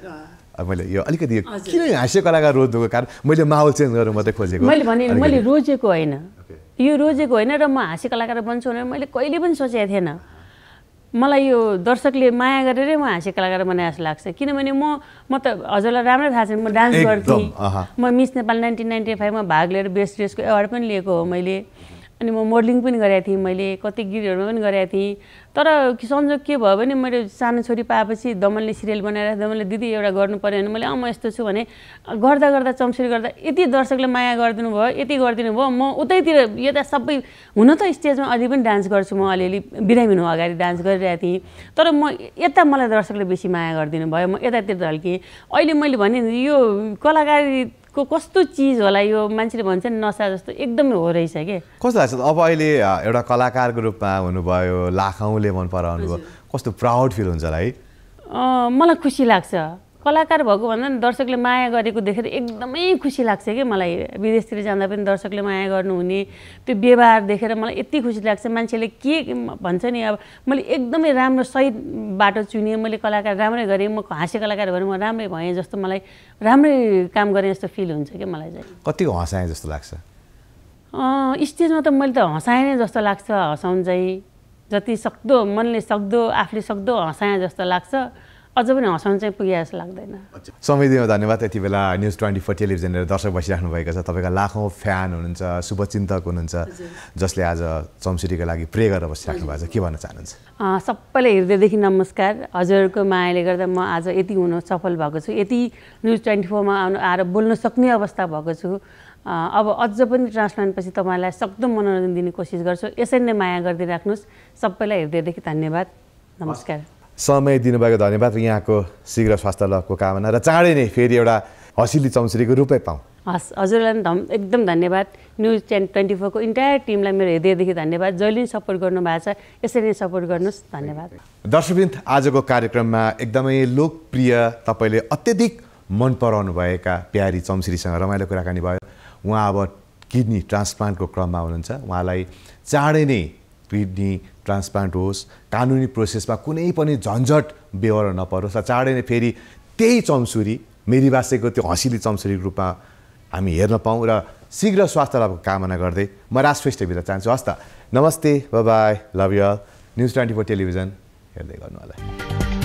मैले यो अलिकति किन हाँस्य कलाकार रोज्नुको कारण मैले माहौल चेन्ज गर्नु मात्रै खोजेको मैले भने मैले रोजेको होइन यो रोजेको होइन र म हास्य कलाकार बन्छु भनेर मैले कहिले पनि सोचेको थिएन मलाई यो दर्शकले माया गरेरै म हाँस्य कलाकार बनाए जस्तो लाग्छ किनभने म म त हजुरलाई राम्रै थाहा छ म डान्स गर्थेँ म मिस नेपाल नाइन्टिन नाइन्टी फाइभमा भाग लिएर बेस्ट ड्रेसको एवार्ड पनि लिएको हो मैले अनि म मोडलिङ पनि गरेको थिएँ मैले कति गीतहरूमा पनि गरेको थिएँ तर संजोग के भयो भने मैले सानो छोरी पाएपछि दमनले सिरियल बनाएर दमनले दिदी एउटा गर्नु पऱ्यो भने मैले अँ म यस्तो छु भने गर्दा गर्दा चम्सरी गर्दा यति दर्शकले माया गरिदिनु भयो यति गरिदिनु भयो म उतैतिर यता सबै हुन त स्टेजमा अलि पनि डान्स गर्छु म अलिअलि बिरामी हुनु अगाडि डान्स गरिरहेको थिएँ तर म यता मलाई दर्शकले बेसी माया गरिदिनु भयो म यतातिर ढल्केँ अहिले मैले भने यो कलाकारी को कस्तो चिज होला यो मान्छेले भन्छ नि नसा जस्तो एकदमै हो रहेछ कि कस्तो लाग्छ अब अहिले एउटा कलाकारको रूपमा हुनुभयो लाखौँले मन पराउनु भयो कस्तो प्राउड फिल हुन्छ होला है मलाई खुसी लाग्छ कलाकार भएको भन्दा पनि दर्शकले माया गरेको देखेर एकदमै खुसी लाग्छ कि मलाई विदेशतिर जाँदा पनि दर्शकले माया गर्नुहुने त्यो व्यवहार देखेर मलाई यति खुसी लाग्छ मान्छेले के भन्छ नि अब मैले एकदमै राम्रो सही बाटो चुनेँ मैले कलाकार राम्रै गरेँ म हाँसे कलाकार भएर म राम्रै भएँ जस्तो मलाई राम्रै काम गरेँ जस्तो फिल हुन्छ कि मलाई चाहिँ कति हँसाएँ जस्तो लाग्छ स्टेजमा त मैले त हँसाएँ नै जस्तो लाग्छ हँसाउनु चाहिँ जति सक्दो मनले सक्दो आफूले सक्दो हँसाएँ जस्तो लाग्छ अझ पनि हँसाउनु चाहिँ पुगे जस्तो लाग्दैन समृद्धिमा धन्यवाद यति बेला न्युज ट्वेन्टी फोर टेलिभिजनहरू दर्शक बसिराख्नु भएको छ तपाईँका लाखौँ फ्यान हुनुहुन्छ शुभचिन्तक हुनुहुन्छ जसले आज चम्सुरीको लागि प्रे गरेर बसिराख्नु भएको छ के भन्न चाहनुहुन्छ सबैलाई हृदयदेखि नमस्कार हजुरहरूको मायाले गर्दा म आज यति हुन सफल भएको छु यति न्युज ट्वेन्टी फोरमा आउनु आएर बोल्न सक्ने अवस्था भएको छु अब अझ पनि ट्रान्सप्लान्टपछि तपाईँलाई सक्दो मनोरञ्जन दिने कोसिस गर्छु यसरी नै माया गरिदिइराख्नुहोस् सबैलाई हृदयदेखि धन्यवाद नमस्कार समय दिनुभएको धन्यवाद र यहाँको शीघ्र स्वास्थ्य लाभको कामना र चाँडै नै फेरि एउटा हसिली चम्सरीको रूपै पाऊँ हस् हजुरलाई धम एकदम धन्यवाद न्युज टेन ट्वेन्टी फोरको इन्टायर टिमलाई मेरो हृदयदेखि धन्यवाद जहिले पनि सपोर्ट गर्नुभएको छ यसरी नै सपोर्ट गर्नुहोस् धन्यवाद दर्शकवृन्द आजको कार्यक्रममा एकदमै लोकप्रिय तपाईँले अत्यधिक मन पराउनु भएका प्यारी चम्सरीसँग रमाइलो कुराकानी भयो उहाँ अब किडनी ट्रान्सप्लान्टको क्रममा हुनुहुन्छ उहाँलाई चाँडै नै किडनी ट्रान्सप्लान्ट होस् कानुनी प्रोसेसमा कुनै पनि झन्झट बेहोरा नपरोस् र चाँडै नै फेरि त्यही चम्सुरी मेरिवासेको त्यो हँसिली चम्सुरीको रूपमा हामी हेर्न पाउँ र शीघ्र स्वास्थ्य लाभको कामना गर्दै म राष्ट्रिष्ट भित्र चाहन्छु हस् त नमस्ते bye bye love y'all news twenty four television हेर्दै गर्नु होला